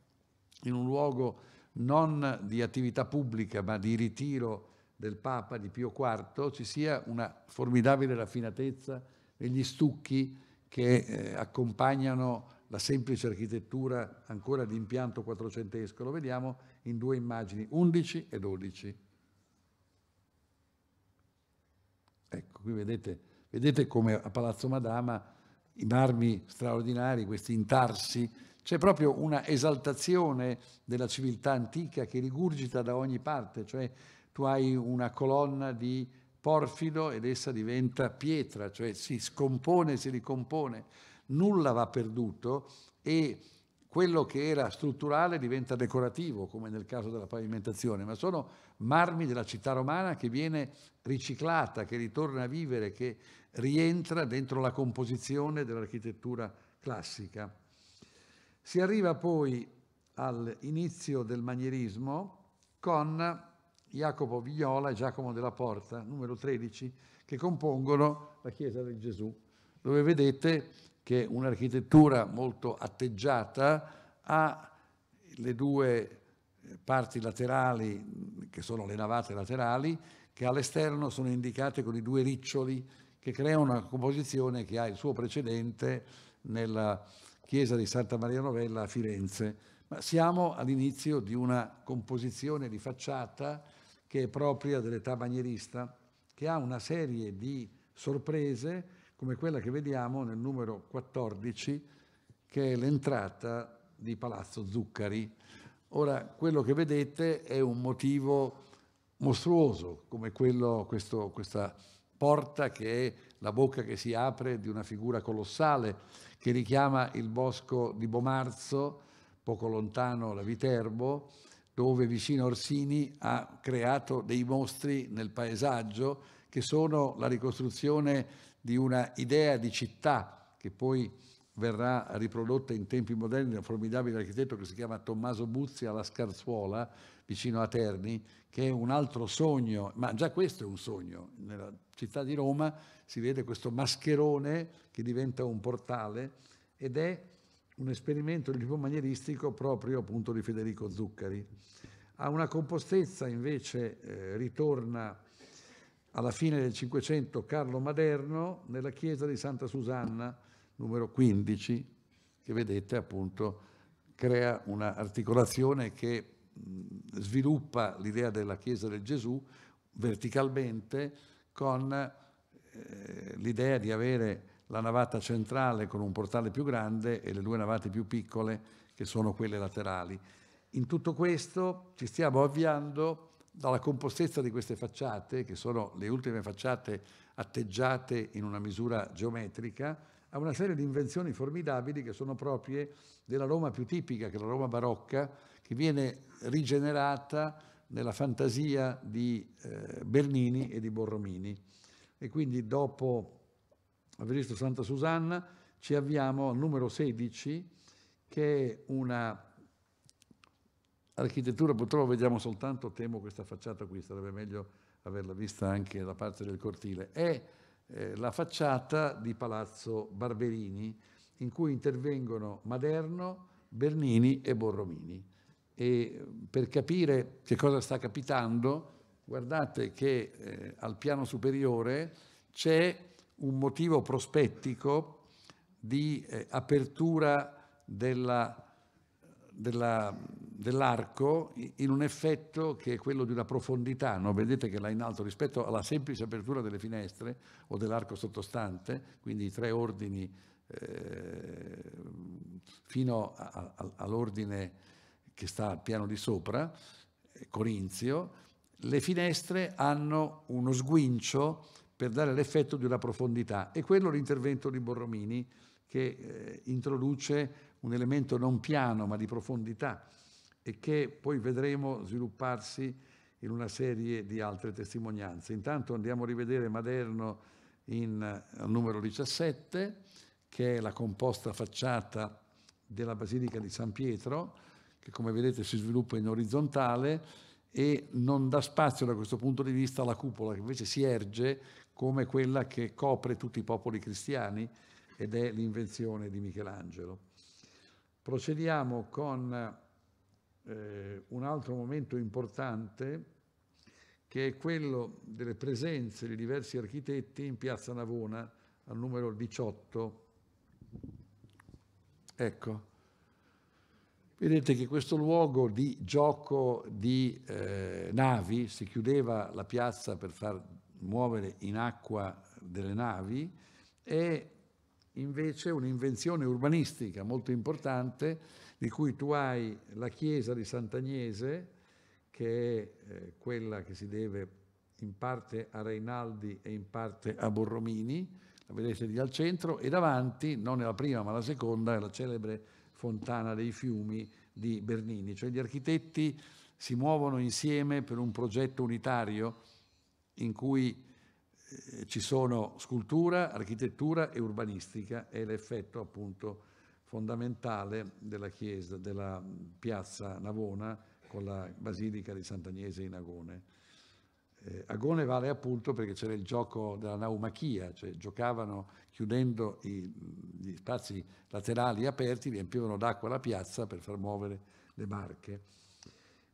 in un luogo non di attività pubblica ma di ritiro del Papa di Pio IV, ci sia una formidabile raffinatezza negli stucchi che eh, accompagnano la semplice architettura ancora di impianto quattrocentesco. Lo vediamo in due immagini, 11 e 12. Ecco, qui vedete, vedete come a Palazzo Madama i marmi straordinari, questi intarsi c'è proprio una esaltazione della civiltà antica che rigurgita da ogni parte, cioè tu hai una colonna di porfido ed essa diventa pietra, cioè si scompone, si ricompone, nulla va perduto e quello che era strutturale diventa decorativo, come nel caso della pavimentazione, ma sono marmi della città romana che viene riciclata, che ritorna a vivere, che rientra dentro la composizione dell'architettura classica. Si arriva poi all'inizio del manierismo con Jacopo Vignola e Giacomo della Porta, numero 13, che compongono la Chiesa del Gesù, dove vedete che un'architettura molto atteggiata ha le due parti laterali, che sono le navate laterali, che all'esterno sono indicate con i due riccioli, che crea una composizione che ha il suo precedente nella chiesa di Santa Maria Novella a Firenze, ma siamo all'inizio di una composizione di facciata che è propria dell'età manierista, che ha una serie di sorprese come quella che vediamo nel numero 14, che è l'entrata di Palazzo Zuccari. Ora, quello che vedete è un motivo mostruoso, come quello, questo, questa porta che è la bocca che si apre di una figura colossale che richiama il bosco di Bomarzo, poco lontano la Viterbo, dove vicino Orsini ha creato dei mostri nel paesaggio che sono la ricostruzione di una idea di città che poi verrà riprodotta in tempi moderni da un formidabile architetto che si chiama Tommaso Buzzi alla Scarzuola, vicino a Terni, che è un altro sogno, ma già questo è un sogno, nella città di Roma si vede questo mascherone che diventa un portale ed è un esperimento di tipo manieristico proprio appunto di Federico Zuccari. Ha una compostezza invece eh, ritorna alla fine del Cinquecento Carlo Maderno nella chiesa di Santa Susanna, numero 15, che vedete appunto crea un'articolazione che sviluppa l'idea della chiesa del Gesù verticalmente con eh, l'idea di avere la navata centrale con un portale più grande e le due navate più piccole che sono quelle laterali. In tutto questo ci stiamo avviando dalla compostezza di queste facciate, che sono le ultime facciate atteggiate in una misura geometrica, a una serie di invenzioni formidabili che sono proprie della Roma più tipica, che è la Roma barocca, che viene rigenerata nella fantasia di eh, Bernini e di Borromini e quindi dopo aver visto Santa Susanna ci avviamo al numero 16 che è una architettura, purtroppo vediamo soltanto, temo questa facciata qui, sarebbe meglio averla vista anche da parte del cortile, è eh, la facciata di Palazzo Barberini in cui intervengono Maderno, Bernini e Borromini. E eh, per capire che cosa sta capitando, guardate che eh, al piano superiore c'è un motivo prospettico di eh, apertura della, della, dell'arco in un effetto che è quello di una profondità, no? vedete che là in alto rispetto alla semplice apertura delle finestre o dell'arco sottostante, quindi i tre ordini eh, fino a, a, all'ordine che sta al piano di sopra, eh, Corinzio, le finestre hanno uno sguincio per dare l'effetto di una profondità e quello è l'intervento di Borromini che eh, introduce un elemento non piano ma di profondità e che poi vedremo svilupparsi in una serie di altre testimonianze. Intanto andiamo a rivedere Maderno in, al eh, numero 17, che è la composta facciata della Basilica di San Pietro, che come vedete si sviluppa in orizzontale, e non dà spazio da questo punto di vista alla cupola che invece si erge come quella che copre tutti i popoli cristiani ed è l'invenzione di Michelangelo. Procediamo con eh, un altro momento importante che è quello delle presenze di diversi architetti in piazza Navona al numero 18. Ecco, Vedete che questo luogo di gioco di eh, navi, si chiudeva la piazza per far muovere in acqua delle navi, è invece un'invenzione urbanistica molto importante di cui tu hai la chiesa di Sant'Agnese, che è eh, quella che si deve in parte a Reinaldi e in parte a Borromini, la vedete lì al centro, e davanti, non è la prima ma la seconda, è la celebre Fontana dei Fiumi di Bernini, cioè gli architetti si muovono insieme per un progetto unitario in cui eh, ci sono scultura, architettura e urbanistica, è l'effetto appunto fondamentale della chiesa, della piazza Navona con la basilica di Sant'Agnese in Agone. Eh, Agone vale appunto perché c'era il gioco della naumachia, cioè giocavano chiudendo i, gli spazi laterali aperti, riempivano d'acqua la piazza per far muovere le barche.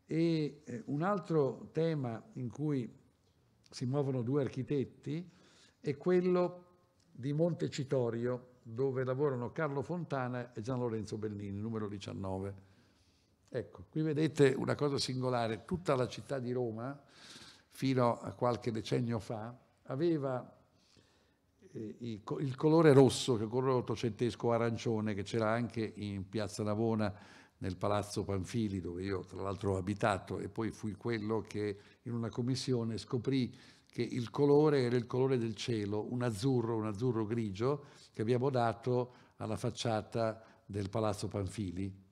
E eh, un altro tema in cui si muovono due architetti è quello di Montecitorio, dove lavorano Carlo Fontana e Gian Lorenzo Bellini, numero 19. Ecco, qui vedete una cosa singolare, tutta la città di Roma fino a qualche decennio fa, aveva eh, il colore rosso, che è colore ottocentesco arancione, che c'era anche in Piazza Navona nel Palazzo Panfili, dove io tra l'altro ho abitato, e poi fui quello che in una commissione scoprì che il colore era il colore del cielo, un azzurro, un azzurro grigio, che abbiamo dato alla facciata del Palazzo Panfili,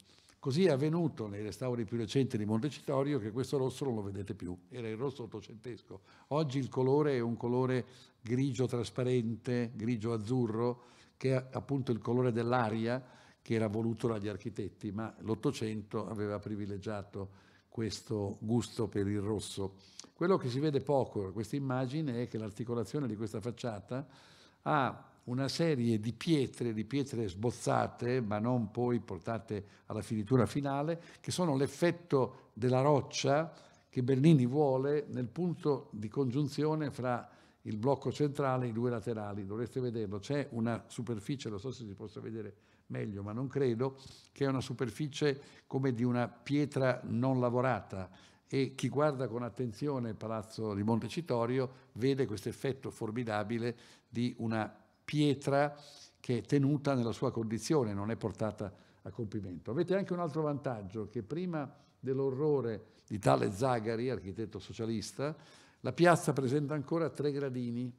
Così è avvenuto nei restauri più recenti di Montecitorio che questo rosso non lo vedete più, era il rosso ottocentesco. Oggi il colore è un colore grigio trasparente, grigio azzurro, che è appunto il colore dell'aria che era voluto dagli architetti, ma l'Ottocento aveva privilegiato questo gusto per il rosso. Quello che si vede poco in questa immagine è che l'articolazione di questa facciata ha una serie di pietre, di pietre sbozzate, ma non poi portate alla finitura finale, che sono l'effetto della roccia che Bernini vuole nel punto di congiunzione fra il blocco centrale e i due laterali. Dovreste vederlo, c'è una superficie, non so se si possa vedere meglio, ma non credo, che è una superficie come di una pietra non lavorata, e chi guarda con attenzione il palazzo di Montecitorio vede questo effetto formidabile di una pietra che è tenuta nella sua condizione, non è portata a compimento. Avete anche un altro vantaggio, che prima dell'orrore di tale Zagari, architetto socialista, la piazza presenta ancora tre gradini,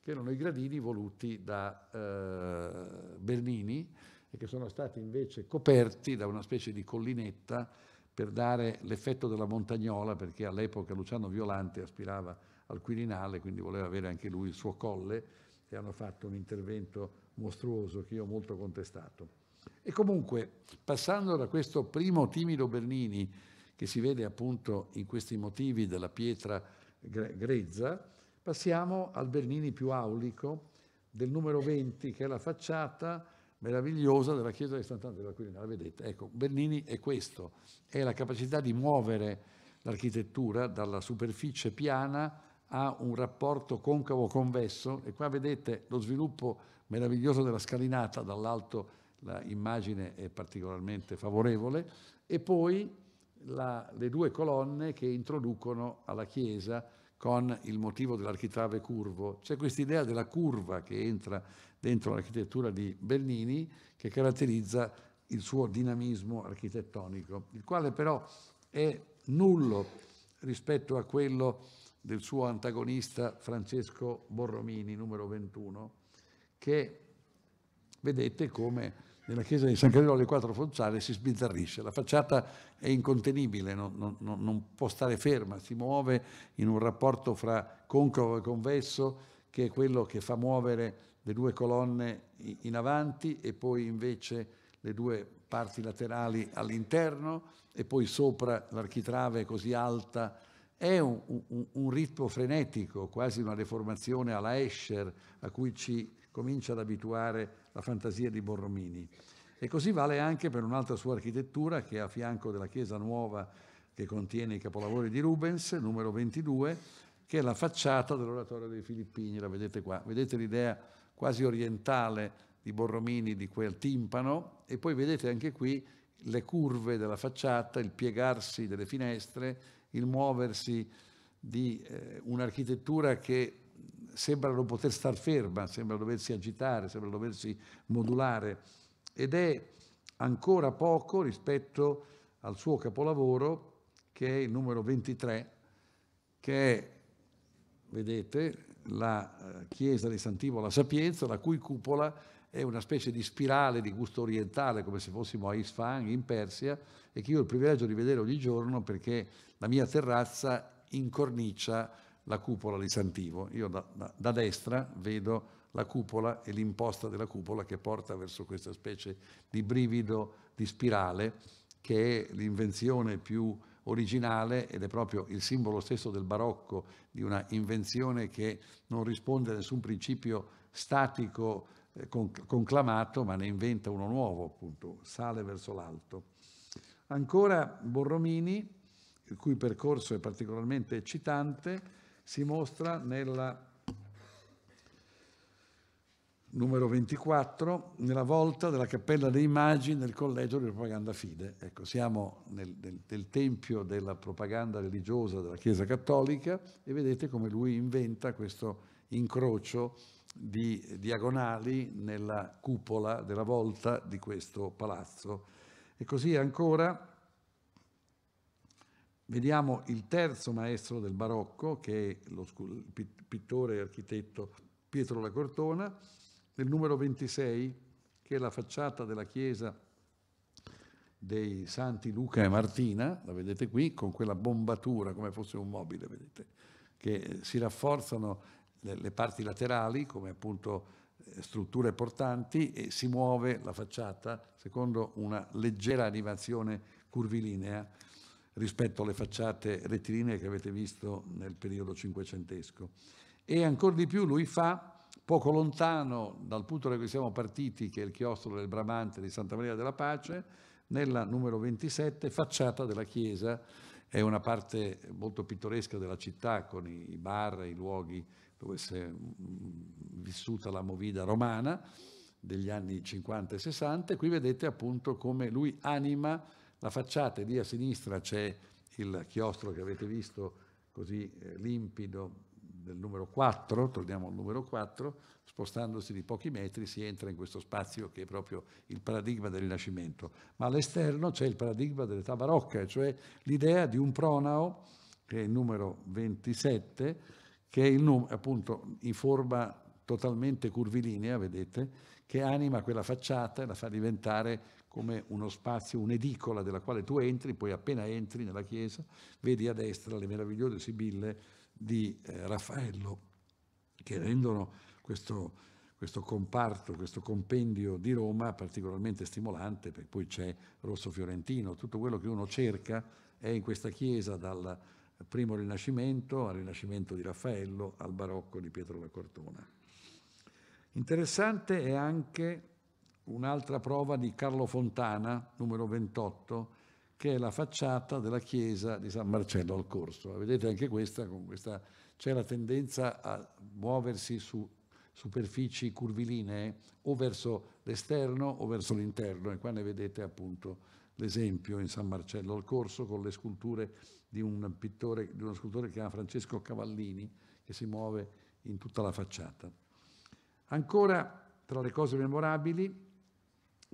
che erano i gradini voluti da eh, Bernini e che sono stati invece coperti da una specie di collinetta per dare l'effetto della montagnola, perché all'epoca Luciano Violante aspirava al Quirinale, quindi voleva avere anche lui il suo colle, che hanno fatto un intervento mostruoso che io ho molto contestato. E comunque, passando da questo primo timido Bernini, che si vede appunto in questi motivi della pietra grezza, passiamo al Bernini più aulico del numero 20, che è la facciata meravigliosa della chiesa di Sant'Antonio della Quirinale. Vedete, ecco, Bernini è questo, è la capacità di muovere l'architettura dalla superficie piana ha un rapporto concavo-convesso e qua vedete lo sviluppo meraviglioso della scalinata, dall'alto l'immagine è particolarmente favorevole, e poi la, le due colonne che introducono alla chiesa con il motivo dell'architrave curvo. C'è questa idea della curva che entra dentro l'architettura di Bernini che caratterizza il suo dinamismo architettonico, il quale però è nullo rispetto a quello del suo antagonista Francesco Borromini, numero 21, che vedete come nella chiesa di San Carlo alle Quattro Forzale si sbizzarrisce, la facciata è incontenibile, non, non, non, può stare ferma, si muove in un rapporto fra concavo e convesso che è quello che fa muovere le due colonne in avanti e poi invece le due parti laterali all'interno e poi sopra l'architrave così alta è un, un, un ritmo frenetico, quasi una deformazione alla Escher, a cui ci comincia ad abituare la fantasia di Borromini. E così vale anche per un'altra sua architettura che è a fianco della Chiesa Nuova che contiene i capolavori di Rubens, numero 22, che è la facciata dell'oratorio dei Filippini, la vedete qua. Vedete l'idea quasi orientale di Borromini di quel timpano e poi vedete anche qui le curve della facciata, il piegarsi delle finestre il muoversi di eh, un'architettura che sembra non poter star ferma, sembra doversi agitare, sembra doversi modulare ed è ancora poco rispetto al suo capolavoro che è il numero 23, che è, vedete, la eh, chiesa di Sant'Ivo la Sapienza, la cui cupola è una specie di spirale di gusto orientale, come se fossimo a Isfahan in Persia, e che io ho il privilegio di vedere ogni giorno perché la mia terrazza incornicia la cupola di Santivo. Io da, da, da destra vedo la cupola e l'imposta della cupola che porta verso questa specie di brivido di spirale che è l'invenzione più originale ed è proprio il simbolo stesso del barocco di una invenzione che non risponde a nessun principio statico eh, conclamato, ma ne inventa uno nuovo, appunto, sale verso l'alto. Ancora Borromini, il cui percorso è particolarmente eccitante, si mostra nella numero 24, nella volta della Cappella dei Magi nel collegio di propaganda fide. Ecco, siamo nel, nel, nel, tempio della propaganda religiosa della Chiesa Cattolica e vedete come lui inventa questo incrocio di diagonali nella cupola della volta di questo palazzo. E così ancora vediamo il terzo maestro del barocco, che è lo pittore e architetto Pietro La Cortona, nel numero 26, che è la facciata della chiesa dei Santi Luca e Martina, la vedete qui, con quella bombatura come fosse un mobile, vedete, che si rafforzano le, parti laterali come appunto eh, strutture portanti e si muove la facciata secondo una leggera animazione curvilinea rispetto alle facciate rettilinee che avete visto nel periodo cinquecentesco. E ancora di più lui fa, poco lontano dal punto da cui siamo partiti, che è il chiostro del Bramante di Santa Maria della Pace, nella numero 27, facciata della chiesa, è una parte molto pittoresca della città con i bar, i luoghi dove si è mm, mm, vissuta la movida romana degli anni 50 e 60, qui vedete appunto come lui anima la facciata, lì a sinistra c'è il chiostro che avete visto così eh, limpido del numero 4, torniamo al numero 4, spostandosi di pochi metri si entra in questo spazio che è proprio il paradigma del Rinascimento, ma all'esterno c'è il paradigma dell'età barocca, cioè l'idea di un pronao, che è il numero 27, che è il nome, appunto, in forma totalmente curvilinea, vedete, che anima quella facciata e la fa diventare come uno spazio, un'edicola della quale tu entri, poi appena entri nella chiesa, vedi a destra le meravigliose sibille di eh, Raffaello, che rendono questo, questo comparto, questo compendio di Roma particolarmente stimolante, perché poi c'è Rosso Fiorentino, tutto quello che uno cerca è in questa chiesa, dal, primo Rinascimento, al Rinascimento di Raffaello, al Barocco di Pietro la Cortona. Interessante è anche un'altra prova di Carlo Fontana, numero 28, che è la facciata della chiesa di San Marcello al Corso. vedete anche questa, questa c'è la tendenza a muoversi su superfici curvilinee eh, o verso l'esterno o verso l'interno e qua ne vedete appunto l'esempio in San Marcello al Corso con le sculture di, un pittore, di uno scultore che chiama Francesco Cavallini che si muove in tutta la facciata. Ancora tra le cose memorabili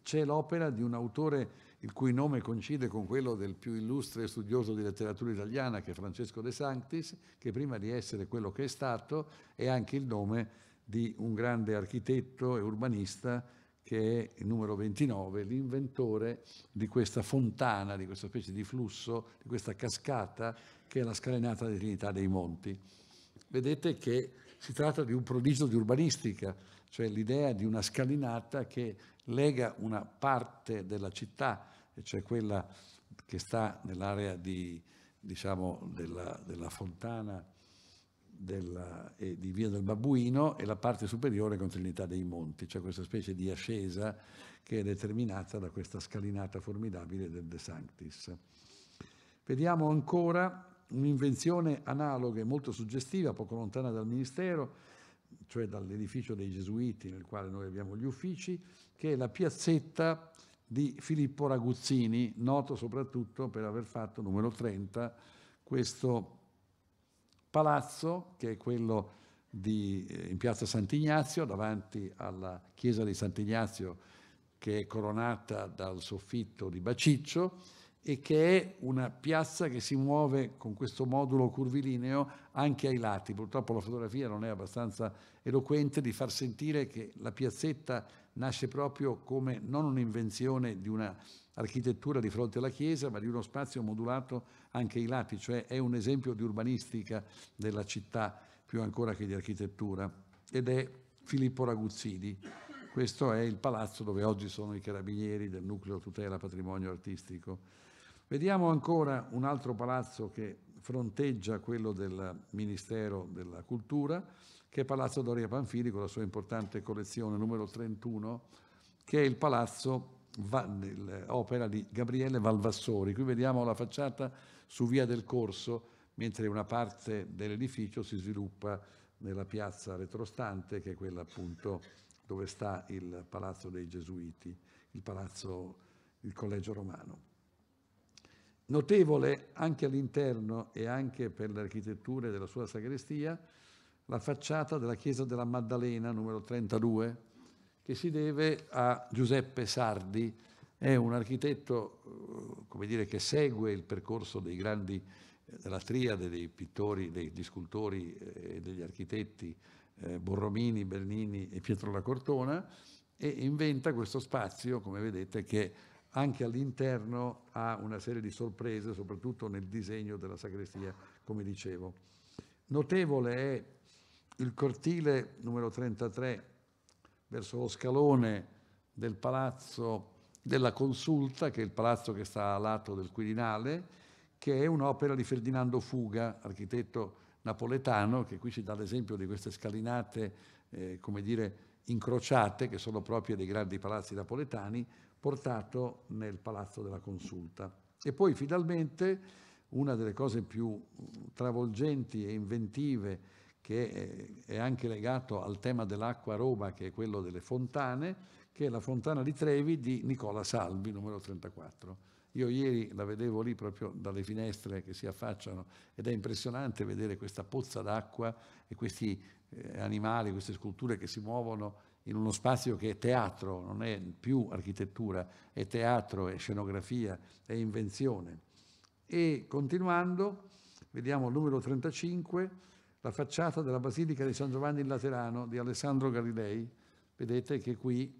c'è l'opera di un autore il cui nome coincide con quello del più illustre studioso di letteratura italiana che è Francesco De Sanctis, che prima di essere quello che è stato è anche il nome di un grande architetto e urbanista che è il numero 29, l'inventore di questa fontana, di questa specie di flusso, di questa cascata che è la scalinata di Trinità dei Monti. Vedete che si tratta di un prodigio di urbanistica, cioè l'idea di una scalinata che lega una parte della città, cioè quella che sta nell'area di, diciamo, della, della fontana della, eh, di Via del Babbuino e la parte superiore con Trinità dei Monti, cioè questa specie di ascesa che è determinata da questa scalinata formidabile del De Sanctis. Vediamo ancora un'invenzione analoga e molto suggestiva, poco lontana dal Ministero, cioè dall'edificio dei Gesuiti nel quale noi abbiamo gli uffici, che è la piazzetta di Filippo Raguzzini, noto soprattutto per aver fatto, numero 30, questo palazzo, che è quello di, eh, in piazza Sant'Ignazio, davanti alla chiesa di Sant'Ignazio, che è coronata dal soffitto di Baciccio, e che è una piazza che si muove con questo modulo curvilineo anche ai lati. Purtroppo la fotografia non è abbastanza eloquente di far sentire che la piazzetta nasce proprio come non un'invenzione di un'architettura di fronte alla chiesa, ma di uno spazio modulato anche ai lati, cioè è un esempio di urbanistica della città più ancora che di architettura. Ed è Filippo Raguzzini. Questo è il palazzo dove oggi sono i carabinieri del nucleo tutela patrimonio artistico. Vediamo ancora un altro palazzo che fronteggia quello del Ministero della Cultura, che è Palazzo Doria Panfili con la sua importante collezione numero 31, che è il palazzo opera di Gabriele Valvassori. Qui vediamo la facciata su Via del Corso, mentre una parte dell'edificio si sviluppa nella piazza retrostante, che è quella appunto dove sta il Palazzo dei Gesuiti, il Palazzo, il Collegio Romano. Notevole anche all'interno e anche per le architetture della sua sagrestia la facciata della chiesa della Maddalena, numero 32, che si deve a Giuseppe Sardi, è un architetto eh, dire, che segue il percorso dei grandi, eh, della triade dei pittori, degli scultori eh, e degli architetti eh, Borromini, Bernini e Pietro La Cortona e inventa questo spazio, come vedete, che anche all'interno ha una serie di sorprese, soprattutto nel disegno della sagrestia, come dicevo. Notevole è il cortile numero 33 verso lo scalone del palazzo della Consulta, che è il palazzo che sta a lato del Quirinale, che è un'opera di Ferdinando Fuga, architetto napoletano, che qui ci dà l'esempio di queste scalinate, eh, come dire, incrociate, che sono proprie dei grandi palazzi napoletani, portato nel palazzo della Consulta. E poi finalmente una delle cose più mm, travolgenti e inventive che eh, è anche legato al tema dell'acqua a Roma, che è quello delle fontane, che è la fontana di Trevi di Nicola Salvi, numero 34. Io ieri la vedevo lì proprio dalle finestre che si affacciano ed è impressionante vedere questa pozza d'acqua e questi eh, animali, queste sculture che si muovono in uno spazio che è teatro, non è più architettura, è teatro, è scenografia, è invenzione. E continuando, vediamo il numero 35, la facciata della Basilica di San Giovanni in Laterano di Alessandro Galilei, vedete che qui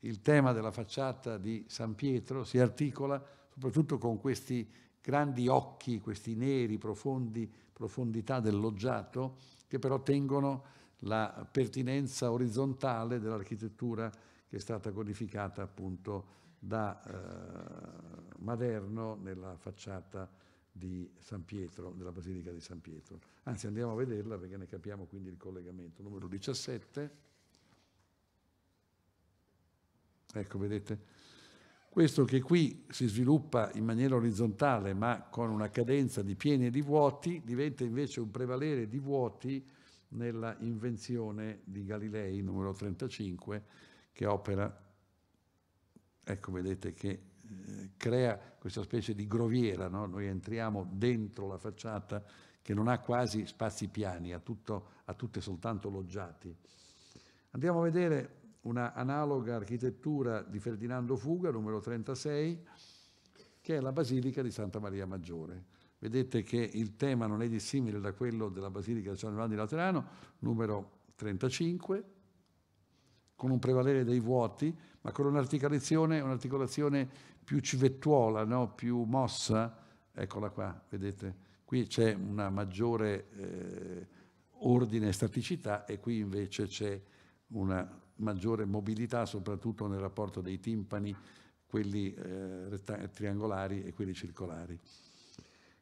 il tema della facciata di San Pietro si articola soprattutto con questi grandi occhi, questi neri profondi, profondità del loggiato, che però tengono la pertinenza orizzontale dell'architettura che è stata codificata appunto da eh, Maderno nella facciata di San Pietro, della Basilica di San Pietro. Anzi, andiamo a vederla perché ne capiamo quindi il collegamento. Numero 17. Ecco, vedete? Questo che qui si sviluppa in maniera orizzontale ma con una cadenza di pieni e di vuoti diventa invece un prevalere di vuoti nella invenzione di Galilei numero 35 che opera, ecco vedete che eh, crea questa specie di groviera, no? noi entriamo dentro la facciata che non ha quasi spazi piani, ha, tutto, ha tutte soltanto loggiati. Andiamo a vedere una analoga architettura di Ferdinando Fuga, numero 36, che è la Basilica di Santa Maria Maggiore. Vedete che il tema non è dissimile da quello della Basilica di San Giovanni Laterano, numero 35, con un prevalere dei vuoti, ma con un'articolazione, un più civettuola, no? più mossa, eccola qua, vedete? Qui c'è una maggiore eh, ordine e staticità e qui invece c'è una maggiore mobilità, soprattutto nel rapporto dei timpani, quelli eh, triangolari e quelli circolari.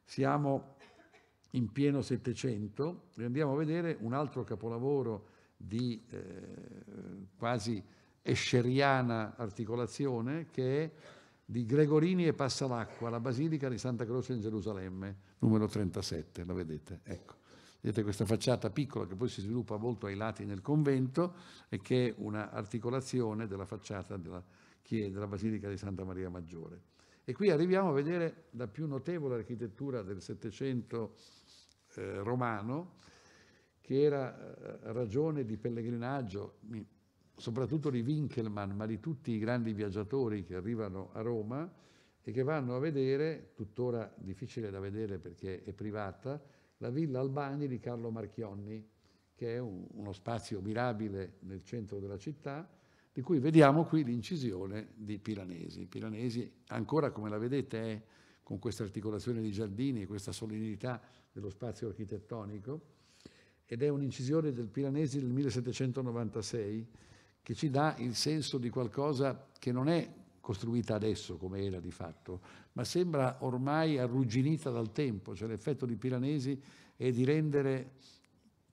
Siamo in pieno Settecento e andiamo a vedere un altro capolavoro di eh, quasi escheriana articolazione che è di Gregorini e Passalacqua, la Basilica di Santa Croce in Gerusalemme, numero 37, la vedete? Ecco. Vedete questa facciata piccola che poi si sviluppa molto ai lati nel convento e che è un'articolazione della facciata della, della Basilica di Santa Maria Maggiore. E qui arriviamo a vedere la più notevole architettura del Settecento eh, romano, che era eh, ragione di pellegrinaggio soprattutto di Winkelmann, ma di tutti i grandi viaggiatori che arrivano a Roma e che vanno a vedere, tuttora difficile da vedere perché è privata, la Villa Albani di Carlo Marchionni, che è un, uno spazio mirabile nel centro della città, di cui vediamo qui l'incisione di Piranesi. Piranesi, ancora come la vedete, è con questa articolazione di giardini e questa solidità dello spazio architettonico, ed è un'incisione del Piranesi del 1796 che ci dà il senso di qualcosa che non è costruita adesso come era di fatto, ma sembra ormai arrugginita dal tempo, cioè l'effetto di Piranesi è di rendere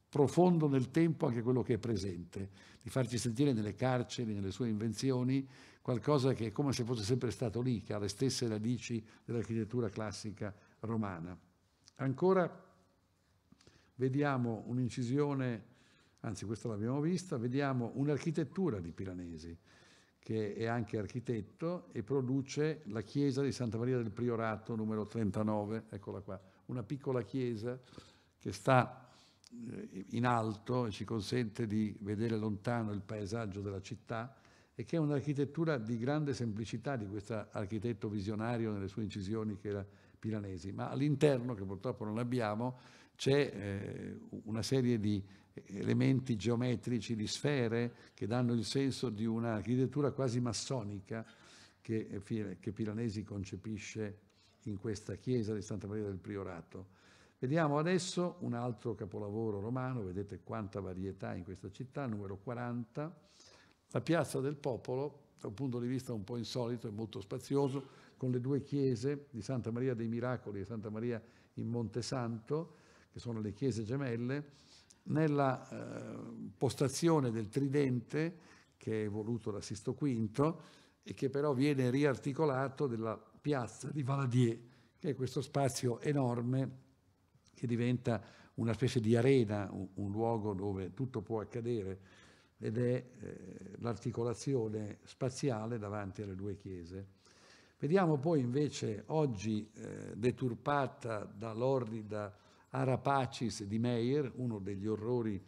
profondo nel tempo anche quello che è presente, di farci sentire nelle carceri, nelle sue invenzioni, qualcosa che è come se fosse sempre stato lì, che ha le stesse radici dell'architettura classica romana. Ancora vediamo un'incisione anzi questa l'abbiamo vista, vediamo un'architettura di Piranesi che è anche architetto e produce la chiesa di Santa Maria del Priorato numero 39, eccola qua, una piccola chiesa che sta eh, in alto e ci consente di vedere lontano il paesaggio della città e che è un'architettura di grande semplicità di questo architetto visionario nelle sue incisioni che era Piranesi, ma all'interno, che purtroppo non abbiamo, c'è eh, una serie di elementi geometrici di sfere che danno il senso di un'architettura quasi massonica che, eh, che, Piranesi concepisce in questa chiesa di Santa Maria del Priorato. Vediamo adesso un altro capolavoro romano, vedete quanta varietà in questa città, numero 40, la Piazza del Popolo, da un punto di vista un po' insolito e molto spazioso, con le due chiese di Santa Maria dei Miracoli e Santa Maria in Montesanto, che sono le chiese gemelle, nella eh, postazione del tridente che è voluto da Sisto V e che però viene riarticolato della piazza di Valadier, che è questo spazio enorme che diventa una specie di arena, un, un luogo dove tutto può accadere ed è eh, l'articolazione spaziale davanti alle due chiese. Vediamo poi invece oggi eh, deturpata dall'orrida Ara Pacis di Meyer, uno degli orrori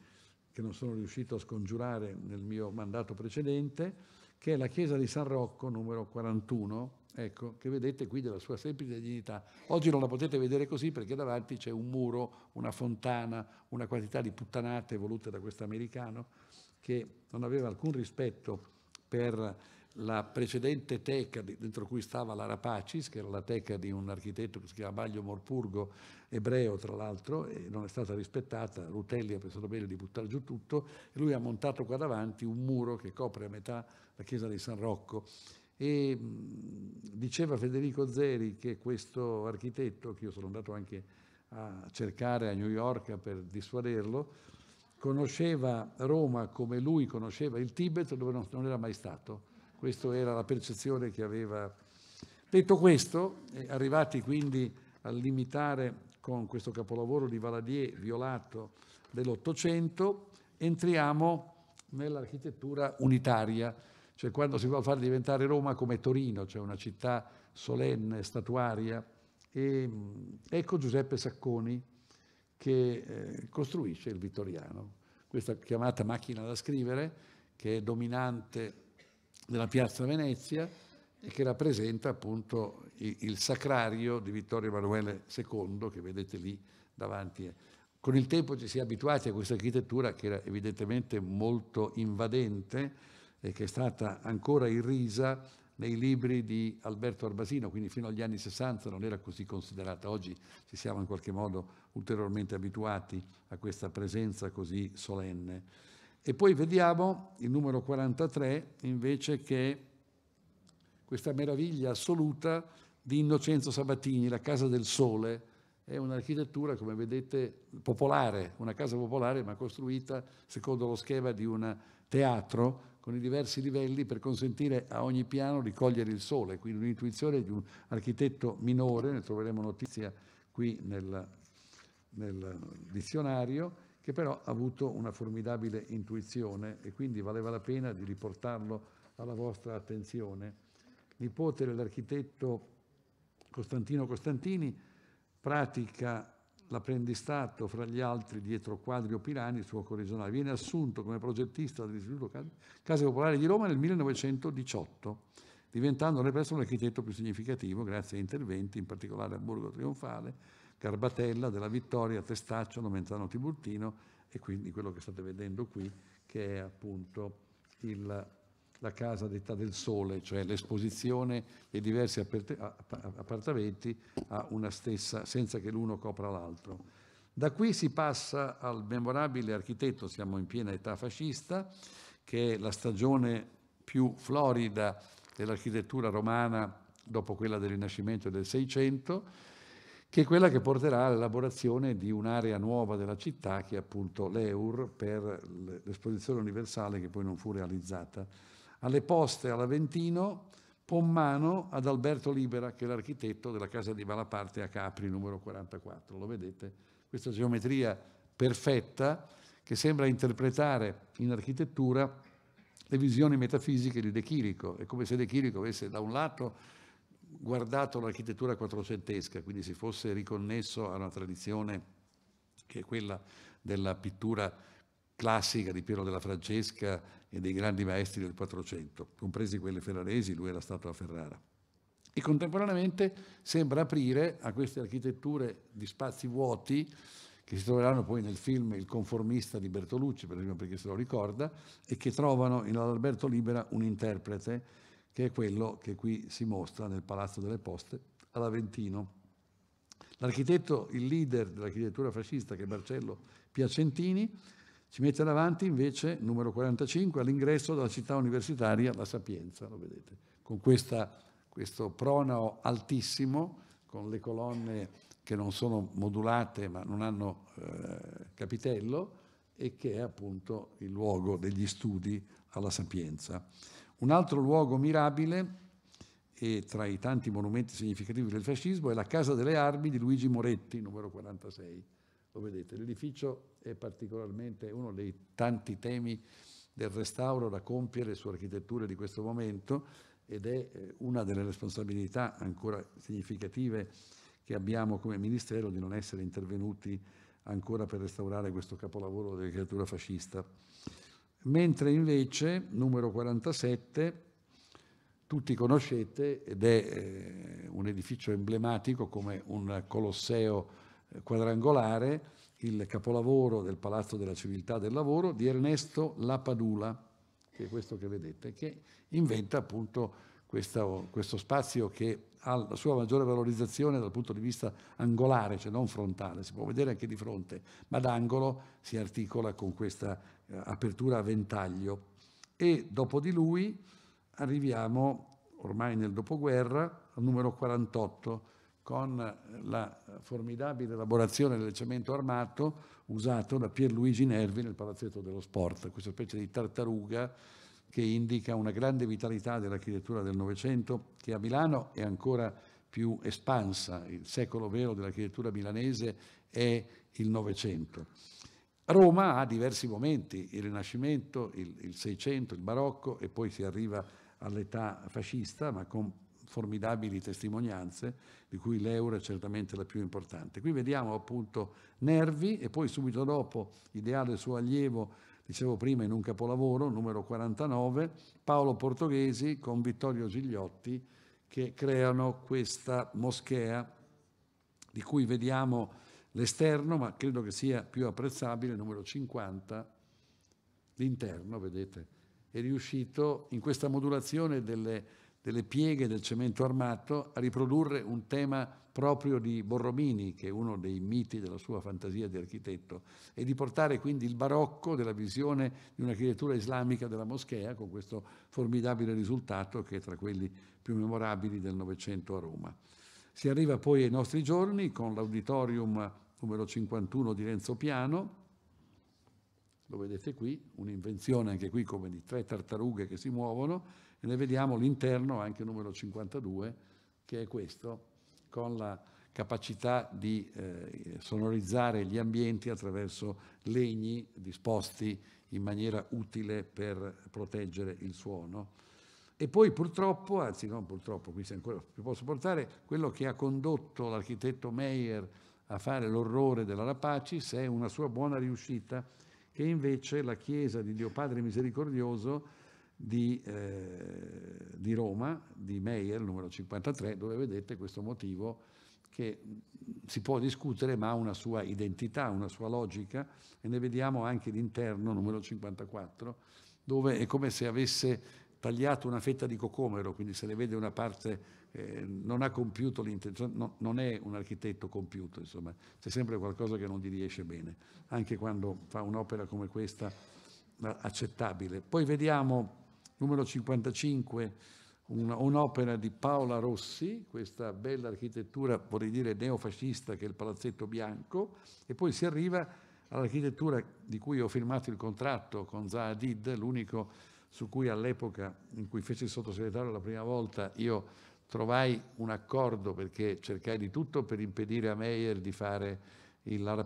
che non sono riuscito a scongiurare nel mio mandato precedente, che è la chiesa di San Rocco numero 41, ecco, che vedete qui della sua semplice dignità. Oggi non la potete vedere così perché davanti c'è un muro, una fontana, una quantità di puttanate volute da questo americano che non aveva alcun rispetto per la precedente teca dentro cui stava la Rapacis, che era la teca di un architetto che si chiama Baglio Morpurgo, ebreo tra l'altro, e non è stata rispettata, Rutelli ha pensato bene di buttare giù tutto, e lui ha montato qua davanti un muro che copre a metà la chiesa di San Rocco. E diceva Federico Zeri che questo architetto, che io sono andato anche a cercare a New York per dissuaderlo, conosceva Roma come lui conosceva il Tibet dove non era mai stato questa era la percezione che aveva. Detto questo, eh, arrivati quindi a limitare con questo capolavoro di Valadier violato dell'Ottocento, entriamo nell'architettura unitaria, cioè quando si vuole far diventare Roma come Torino, cioè una città solenne, statuaria. E mm, ecco Giuseppe Sacconi che eh, costruisce il Vittoriano, questa chiamata macchina da scrivere che è dominante della piazza Venezia e che rappresenta appunto il sacrario di Vittorio Emanuele II che vedete lì davanti. Con il tempo ci si è abituati a questa architettura che era evidentemente molto invadente e che è stata ancora irrisa nei libri di Alberto Arbasino, quindi fino agli anni 60 non era così considerata. Oggi ci siamo in qualche modo ulteriormente abituati a questa presenza così solenne. E poi vediamo il numero 43 invece che questa meraviglia assoluta di Innocenzo Sabatini, la Casa del Sole, è un'architettura, come vedete, popolare, una casa popolare ma costruita secondo lo schema di un teatro con i diversi livelli per consentire a ogni piano di cogliere il sole, quindi un'intuizione di un architetto minore, ne troveremo notizia qui nel, nel dizionario, che però ha avuto una formidabile intuizione e quindi valeva la pena di riportarlo alla vostra attenzione. Nipote dell'architetto Costantino Costantini pratica l'apprendistato fra gli altri dietro Quadrio Pirani, il suo corrisonale. Viene assunto come progettista dell'Istituto Case Popolare di Roma nel 1918, diventando nel presso l'architetto più significativo grazie a interventi, in particolare a Borgo Trionfale, Garbatella, della Vittoria, Testaccio, Nomentano Tiburtino e quindi quello che state vedendo qui che è appunto il, la Casa d'Età del Sole, cioè l'esposizione dei diversi appartamenti a una stessa, senza che l'uno copra l'altro. Da qui si passa al memorabile architetto, siamo in piena età fascista, che è la stagione più florida dell'architettura romana dopo quella del Rinascimento e del Seicento, che è quella che porterà all'elaborazione di un'area nuova della città, che è appunto l'EUR, per l'esposizione universale che poi non fu realizzata, alle poste all'Aventino, Pommano ad Alberto Libera, che è l'architetto della casa di Malaparte a Capri, numero 44. Lo vedete? Questa geometria perfetta che sembra interpretare in architettura le visioni metafisiche di De Chirico. È come se De Chirico avesse da un lato guardato l'architettura quattrocentesca, quindi si fosse riconnesso a una tradizione che è quella della pittura classica di Piero della Francesca e dei grandi maestri del Quattrocento, compresi quelli ferraresi, lui era stato a Ferrara. E contemporaneamente sembra aprire a queste architetture di spazi vuoti, che si troveranno poi nel film Il conformista di Bertolucci, per esempio, perché se lo ricorda, e che trovano in Alberto Libera un interprete che è quello che qui si mostra nel Palazzo delle Poste all'Aventino. L'architetto, il leader dell'architettura fascista, che è Marcello Piacentini, ci mette davanti invece, numero 45, all'ingresso della città universitaria La Sapienza, lo vedete, con questa, questo pronao altissimo, con le colonne che non sono modulate ma non hanno eh, capitello e che è appunto il luogo degli studi alla Sapienza. Un altro luogo mirabile, e tra i tanti monumenti significativi del fascismo, è la Casa delle Armi di Luigi Moretti, numero 46. Lo vedete, l'edificio è particolarmente uno dei tanti temi del restauro da compiere su architetture di questo momento ed è eh, una delle responsabilità ancora significative che abbiamo come Ministero di non essere intervenuti ancora per restaurare questo capolavoro della creatura fascista mentre invece, numero 47, tutti conoscete ed è eh, un edificio emblematico come un colosseo eh, quadrangolare, il capolavoro del Palazzo della Civiltà del Lavoro di Ernesto Lapadula, che è questo che vedete, che inventa appunto questo, questo spazio che ha la sua maggiore valorizzazione dal punto di vista angolare, cioè non frontale, si può vedere anche di fronte, ma d'angolo si articola con questa eh, apertura a ventaglio. E dopo di lui arriviamo, ormai nel dopoguerra, al numero 48, con la formidabile elaborazione del cemento armato usato da Pierluigi Nervi nel Palazzetto dello Sport, questa specie di tartaruga che indica una grande vitalità dell'architettura del Novecento che a Milano è ancora più espansa, il secolo vero dell'architettura milanese è il Novecento. Roma ha diversi momenti, il Rinascimento, il, il Seicento, il Barocco e poi si arriva all'età fascista, ma con formidabili testimonianze, di cui l'euro è certamente la più importante. Qui vediamo appunto Nervi e poi subito dopo, ideale suo allievo, dicevo prima in un capolavoro, numero 49, Paolo Portoghesi con Vittorio Gigliotti che creano questa moschea di cui vediamo L'esterno, ma credo che sia più apprezzabile, numero 50, l'interno, vedete, è riuscito in questa modulazione delle, delle pieghe del cemento armato a riprodurre un tema proprio di Borromini, che è uno dei miti della sua fantasia di architetto, e di portare quindi il barocco della visione di un'architettura islamica della moschea con questo formidabile risultato che è tra quelli più memorabili del Novecento a Roma. Si arriva poi ai nostri giorni con l'auditorium numero 51 di Renzo Piano, lo vedete qui, un'invenzione anche qui come di tre tartarughe che si muovono, e ne vediamo l'interno anche numero 52, che è questo, con la capacità di eh, sonorizzare gli ambienti attraverso legni disposti in maniera utile per proteggere il suono. E poi purtroppo, anzi non purtroppo, qui si ancora più può sopportare, quello che ha condotto l'architetto Meyer a fare l'orrore della Rapacis è una sua buona riuscita che invece la Chiesa di Dio Padre Misericordioso di, eh, di Roma, di Meyer, numero 53, dove vedete questo motivo che si può discutere ma ha una sua identità, una sua logica e ne vediamo anche l'interno, numero 54, dove è come se avesse tagliato una fetta di cocomero, quindi se ne vede una parte eh, non ha compiuto l'intenzione, no, non è un architetto compiuto, insomma, c'è sempre qualcosa che non gli riesce bene, anche quando fa un'opera come questa accettabile. Poi vediamo, numero 55, un'opera di Paola Rossi, questa bella architettura, vorrei dire neofascista, che è il Palazzetto Bianco, e poi si arriva all'architettura di cui ho firmato il contratto con Zahadid, l'unico su cui all'epoca in cui fece il sottosegretario la prima volta io trovai un accordo perché cercai di tutto per impedire a Meyer di fare il Lara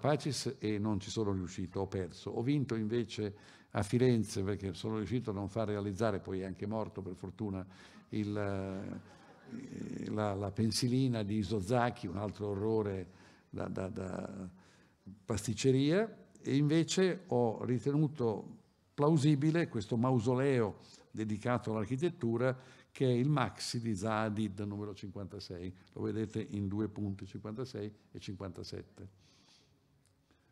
e non ci sono riuscito, ho perso. Ho vinto invece a Firenze perché sono riuscito a non far realizzare, poi è anche morto per fortuna, il, eh, la, la, pensilina di Isozaki, un altro orrore da, da, da pasticceria, e invece ho ritenuto plausibile questo mausoleo dedicato all'architettura che è il maxi di Zadid numero 56, lo vedete in due punti 56 e 57.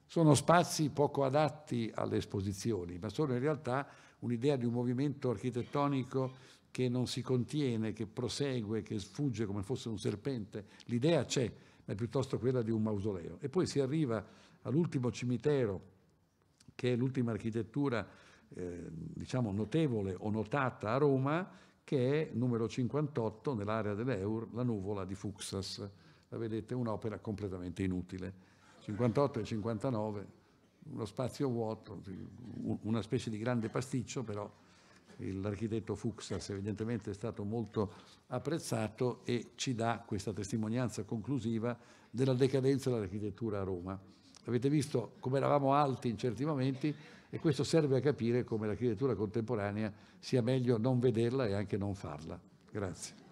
Sono spazi poco adatti alle esposizioni, ma sono in realtà un'idea di un movimento architettonico che non si contiene, che prosegue, che sfugge come fosse un serpente. L'idea c'è, ma è piuttosto quella di un mausoleo. E poi si arriva all'ultimo cimitero, che è l'ultima architettura eh, diciamo notevole o notata a Roma, che è numero 58 nell'area dell'Eur, la nuvola di Fuxas. La vedete, un'opera completamente inutile. 58 e 59, uno spazio vuoto, una specie di grande pasticcio, però l'architetto Fuxas evidentemente è stato molto apprezzato e ci dà questa testimonianza conclusiva della decadenza dell'architettura a Roma. Avete visto come eravamo alti in certi momenti, e questo serve a capire come l'architettura contemporanea sia meglio non vederla e anche non farla. Grazie.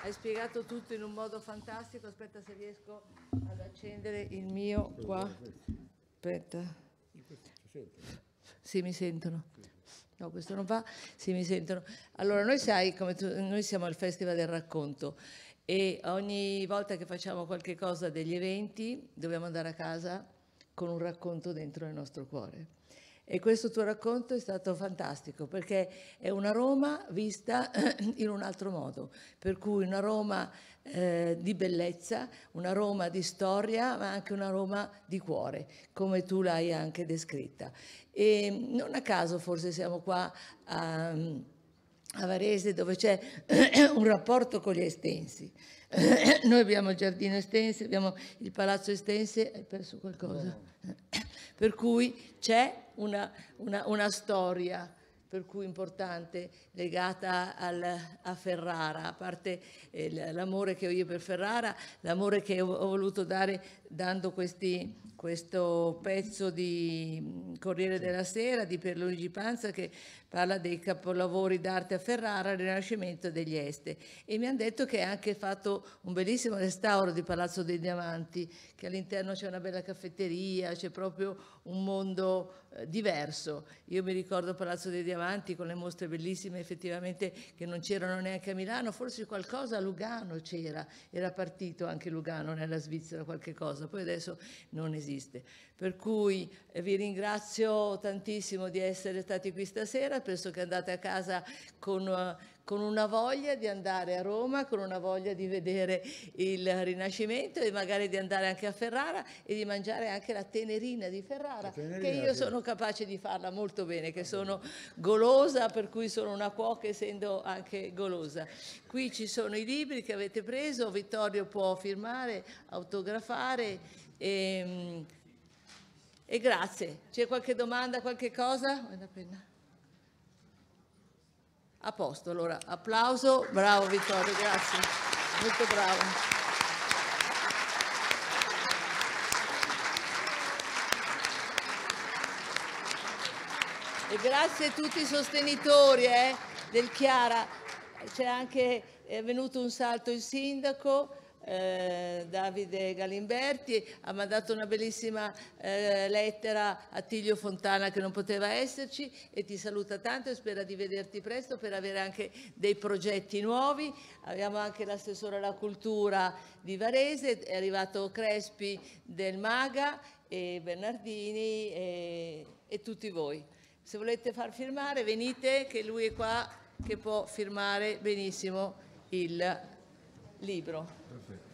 hai spiegato tutto in un modo fantastico. Aspetta se riesco ad accendere il mio qua. Aspetta. Sì, mi sentono. No, questo non va, sì mi sentono. Allora, noi sai, come tu, noi siamo al Festival del Racconto e ogni volta che facciamo qualche cosa degli eventi dobbiamo andare a casa con un racconto dentro il nostro cuore. E questo tuo racconto è stato fantastico perché è una Roma vista in un altro modo, per cui una Roma eh, di bellezza, una Roma di storia, ma anche una Roma di cuore, come tu l'hai anche descritta. E non a caso forse siamo qua a, a Varese dove c'è un rapporto con gli estensi. Noi abbiamo il giardino estense, abbiamo il palazzo estense, hai perso qualcosa? No per cui c'è una, una, una storia per cui importante, legata al, a Ferrara, a parte eh, l'amore che ho io per Ferrara, l'amore che ho, ho voluto dare dando questi questo pezzo di mm, Corriere della Sera di Pierluigi Panza che parla dei capolavori d'arte a Ferrara, il Rinascimento degli Este. E mi hanno detto che ha anche fatto un bellissimo restauro di Palazzo dei Diamanti, che all'interno c'è una bella caffetteria, c'è proprio un mondo eh, diverso. Io mi ricordo Palazzo dei Diamanti con le mostre bellissime effettivamente che non c'erano neanche a Milano, forse qualcosa a Lugano c'era, era partito anche Lugano nella Svizzera qualche cosa, poi adesso non esiste esiste. Per cui eh, vi ringrazio tantissimo di essere stati qui stasera, penso che andate a casa con, eh, con una voglia di andare a Roma, con una voglia di vedere il Rinascimento e magari di andare anche a Ferrara e di mangiare anche la tenerina di Ferrara, tenerina che io sono capace di farla molto bene, che ah, sono golosa, per cui sono una cuoca essendo anche golosa. Qui ci sono i libri che avete preso, Vittorio può firmare, autografare e, ehm, e grazie. C'è qualche domanda, qualche cosa? A posto, allora applauso, bravo Vittorio, grazie, molto bravo. E grazie a tutti i sostenitori eh, del Chiara, c'è anche, è venuto un salto il sindaco. Eh, Davide Galimberti, ha mandato una bellissima eh, lettera a Tiglio Fontana che non poteva esserci e ti saluta tanto e spera di vederti presto per avere anche dei progetti nuovi. Abbiamo anche l'assessore alla cultura di Varese, è arrivato Crespi del Maga e Bernardini e, e tutti voi. Se volete far firmare venite che lui è qua che può firmare benissimo il libro. Perfetto.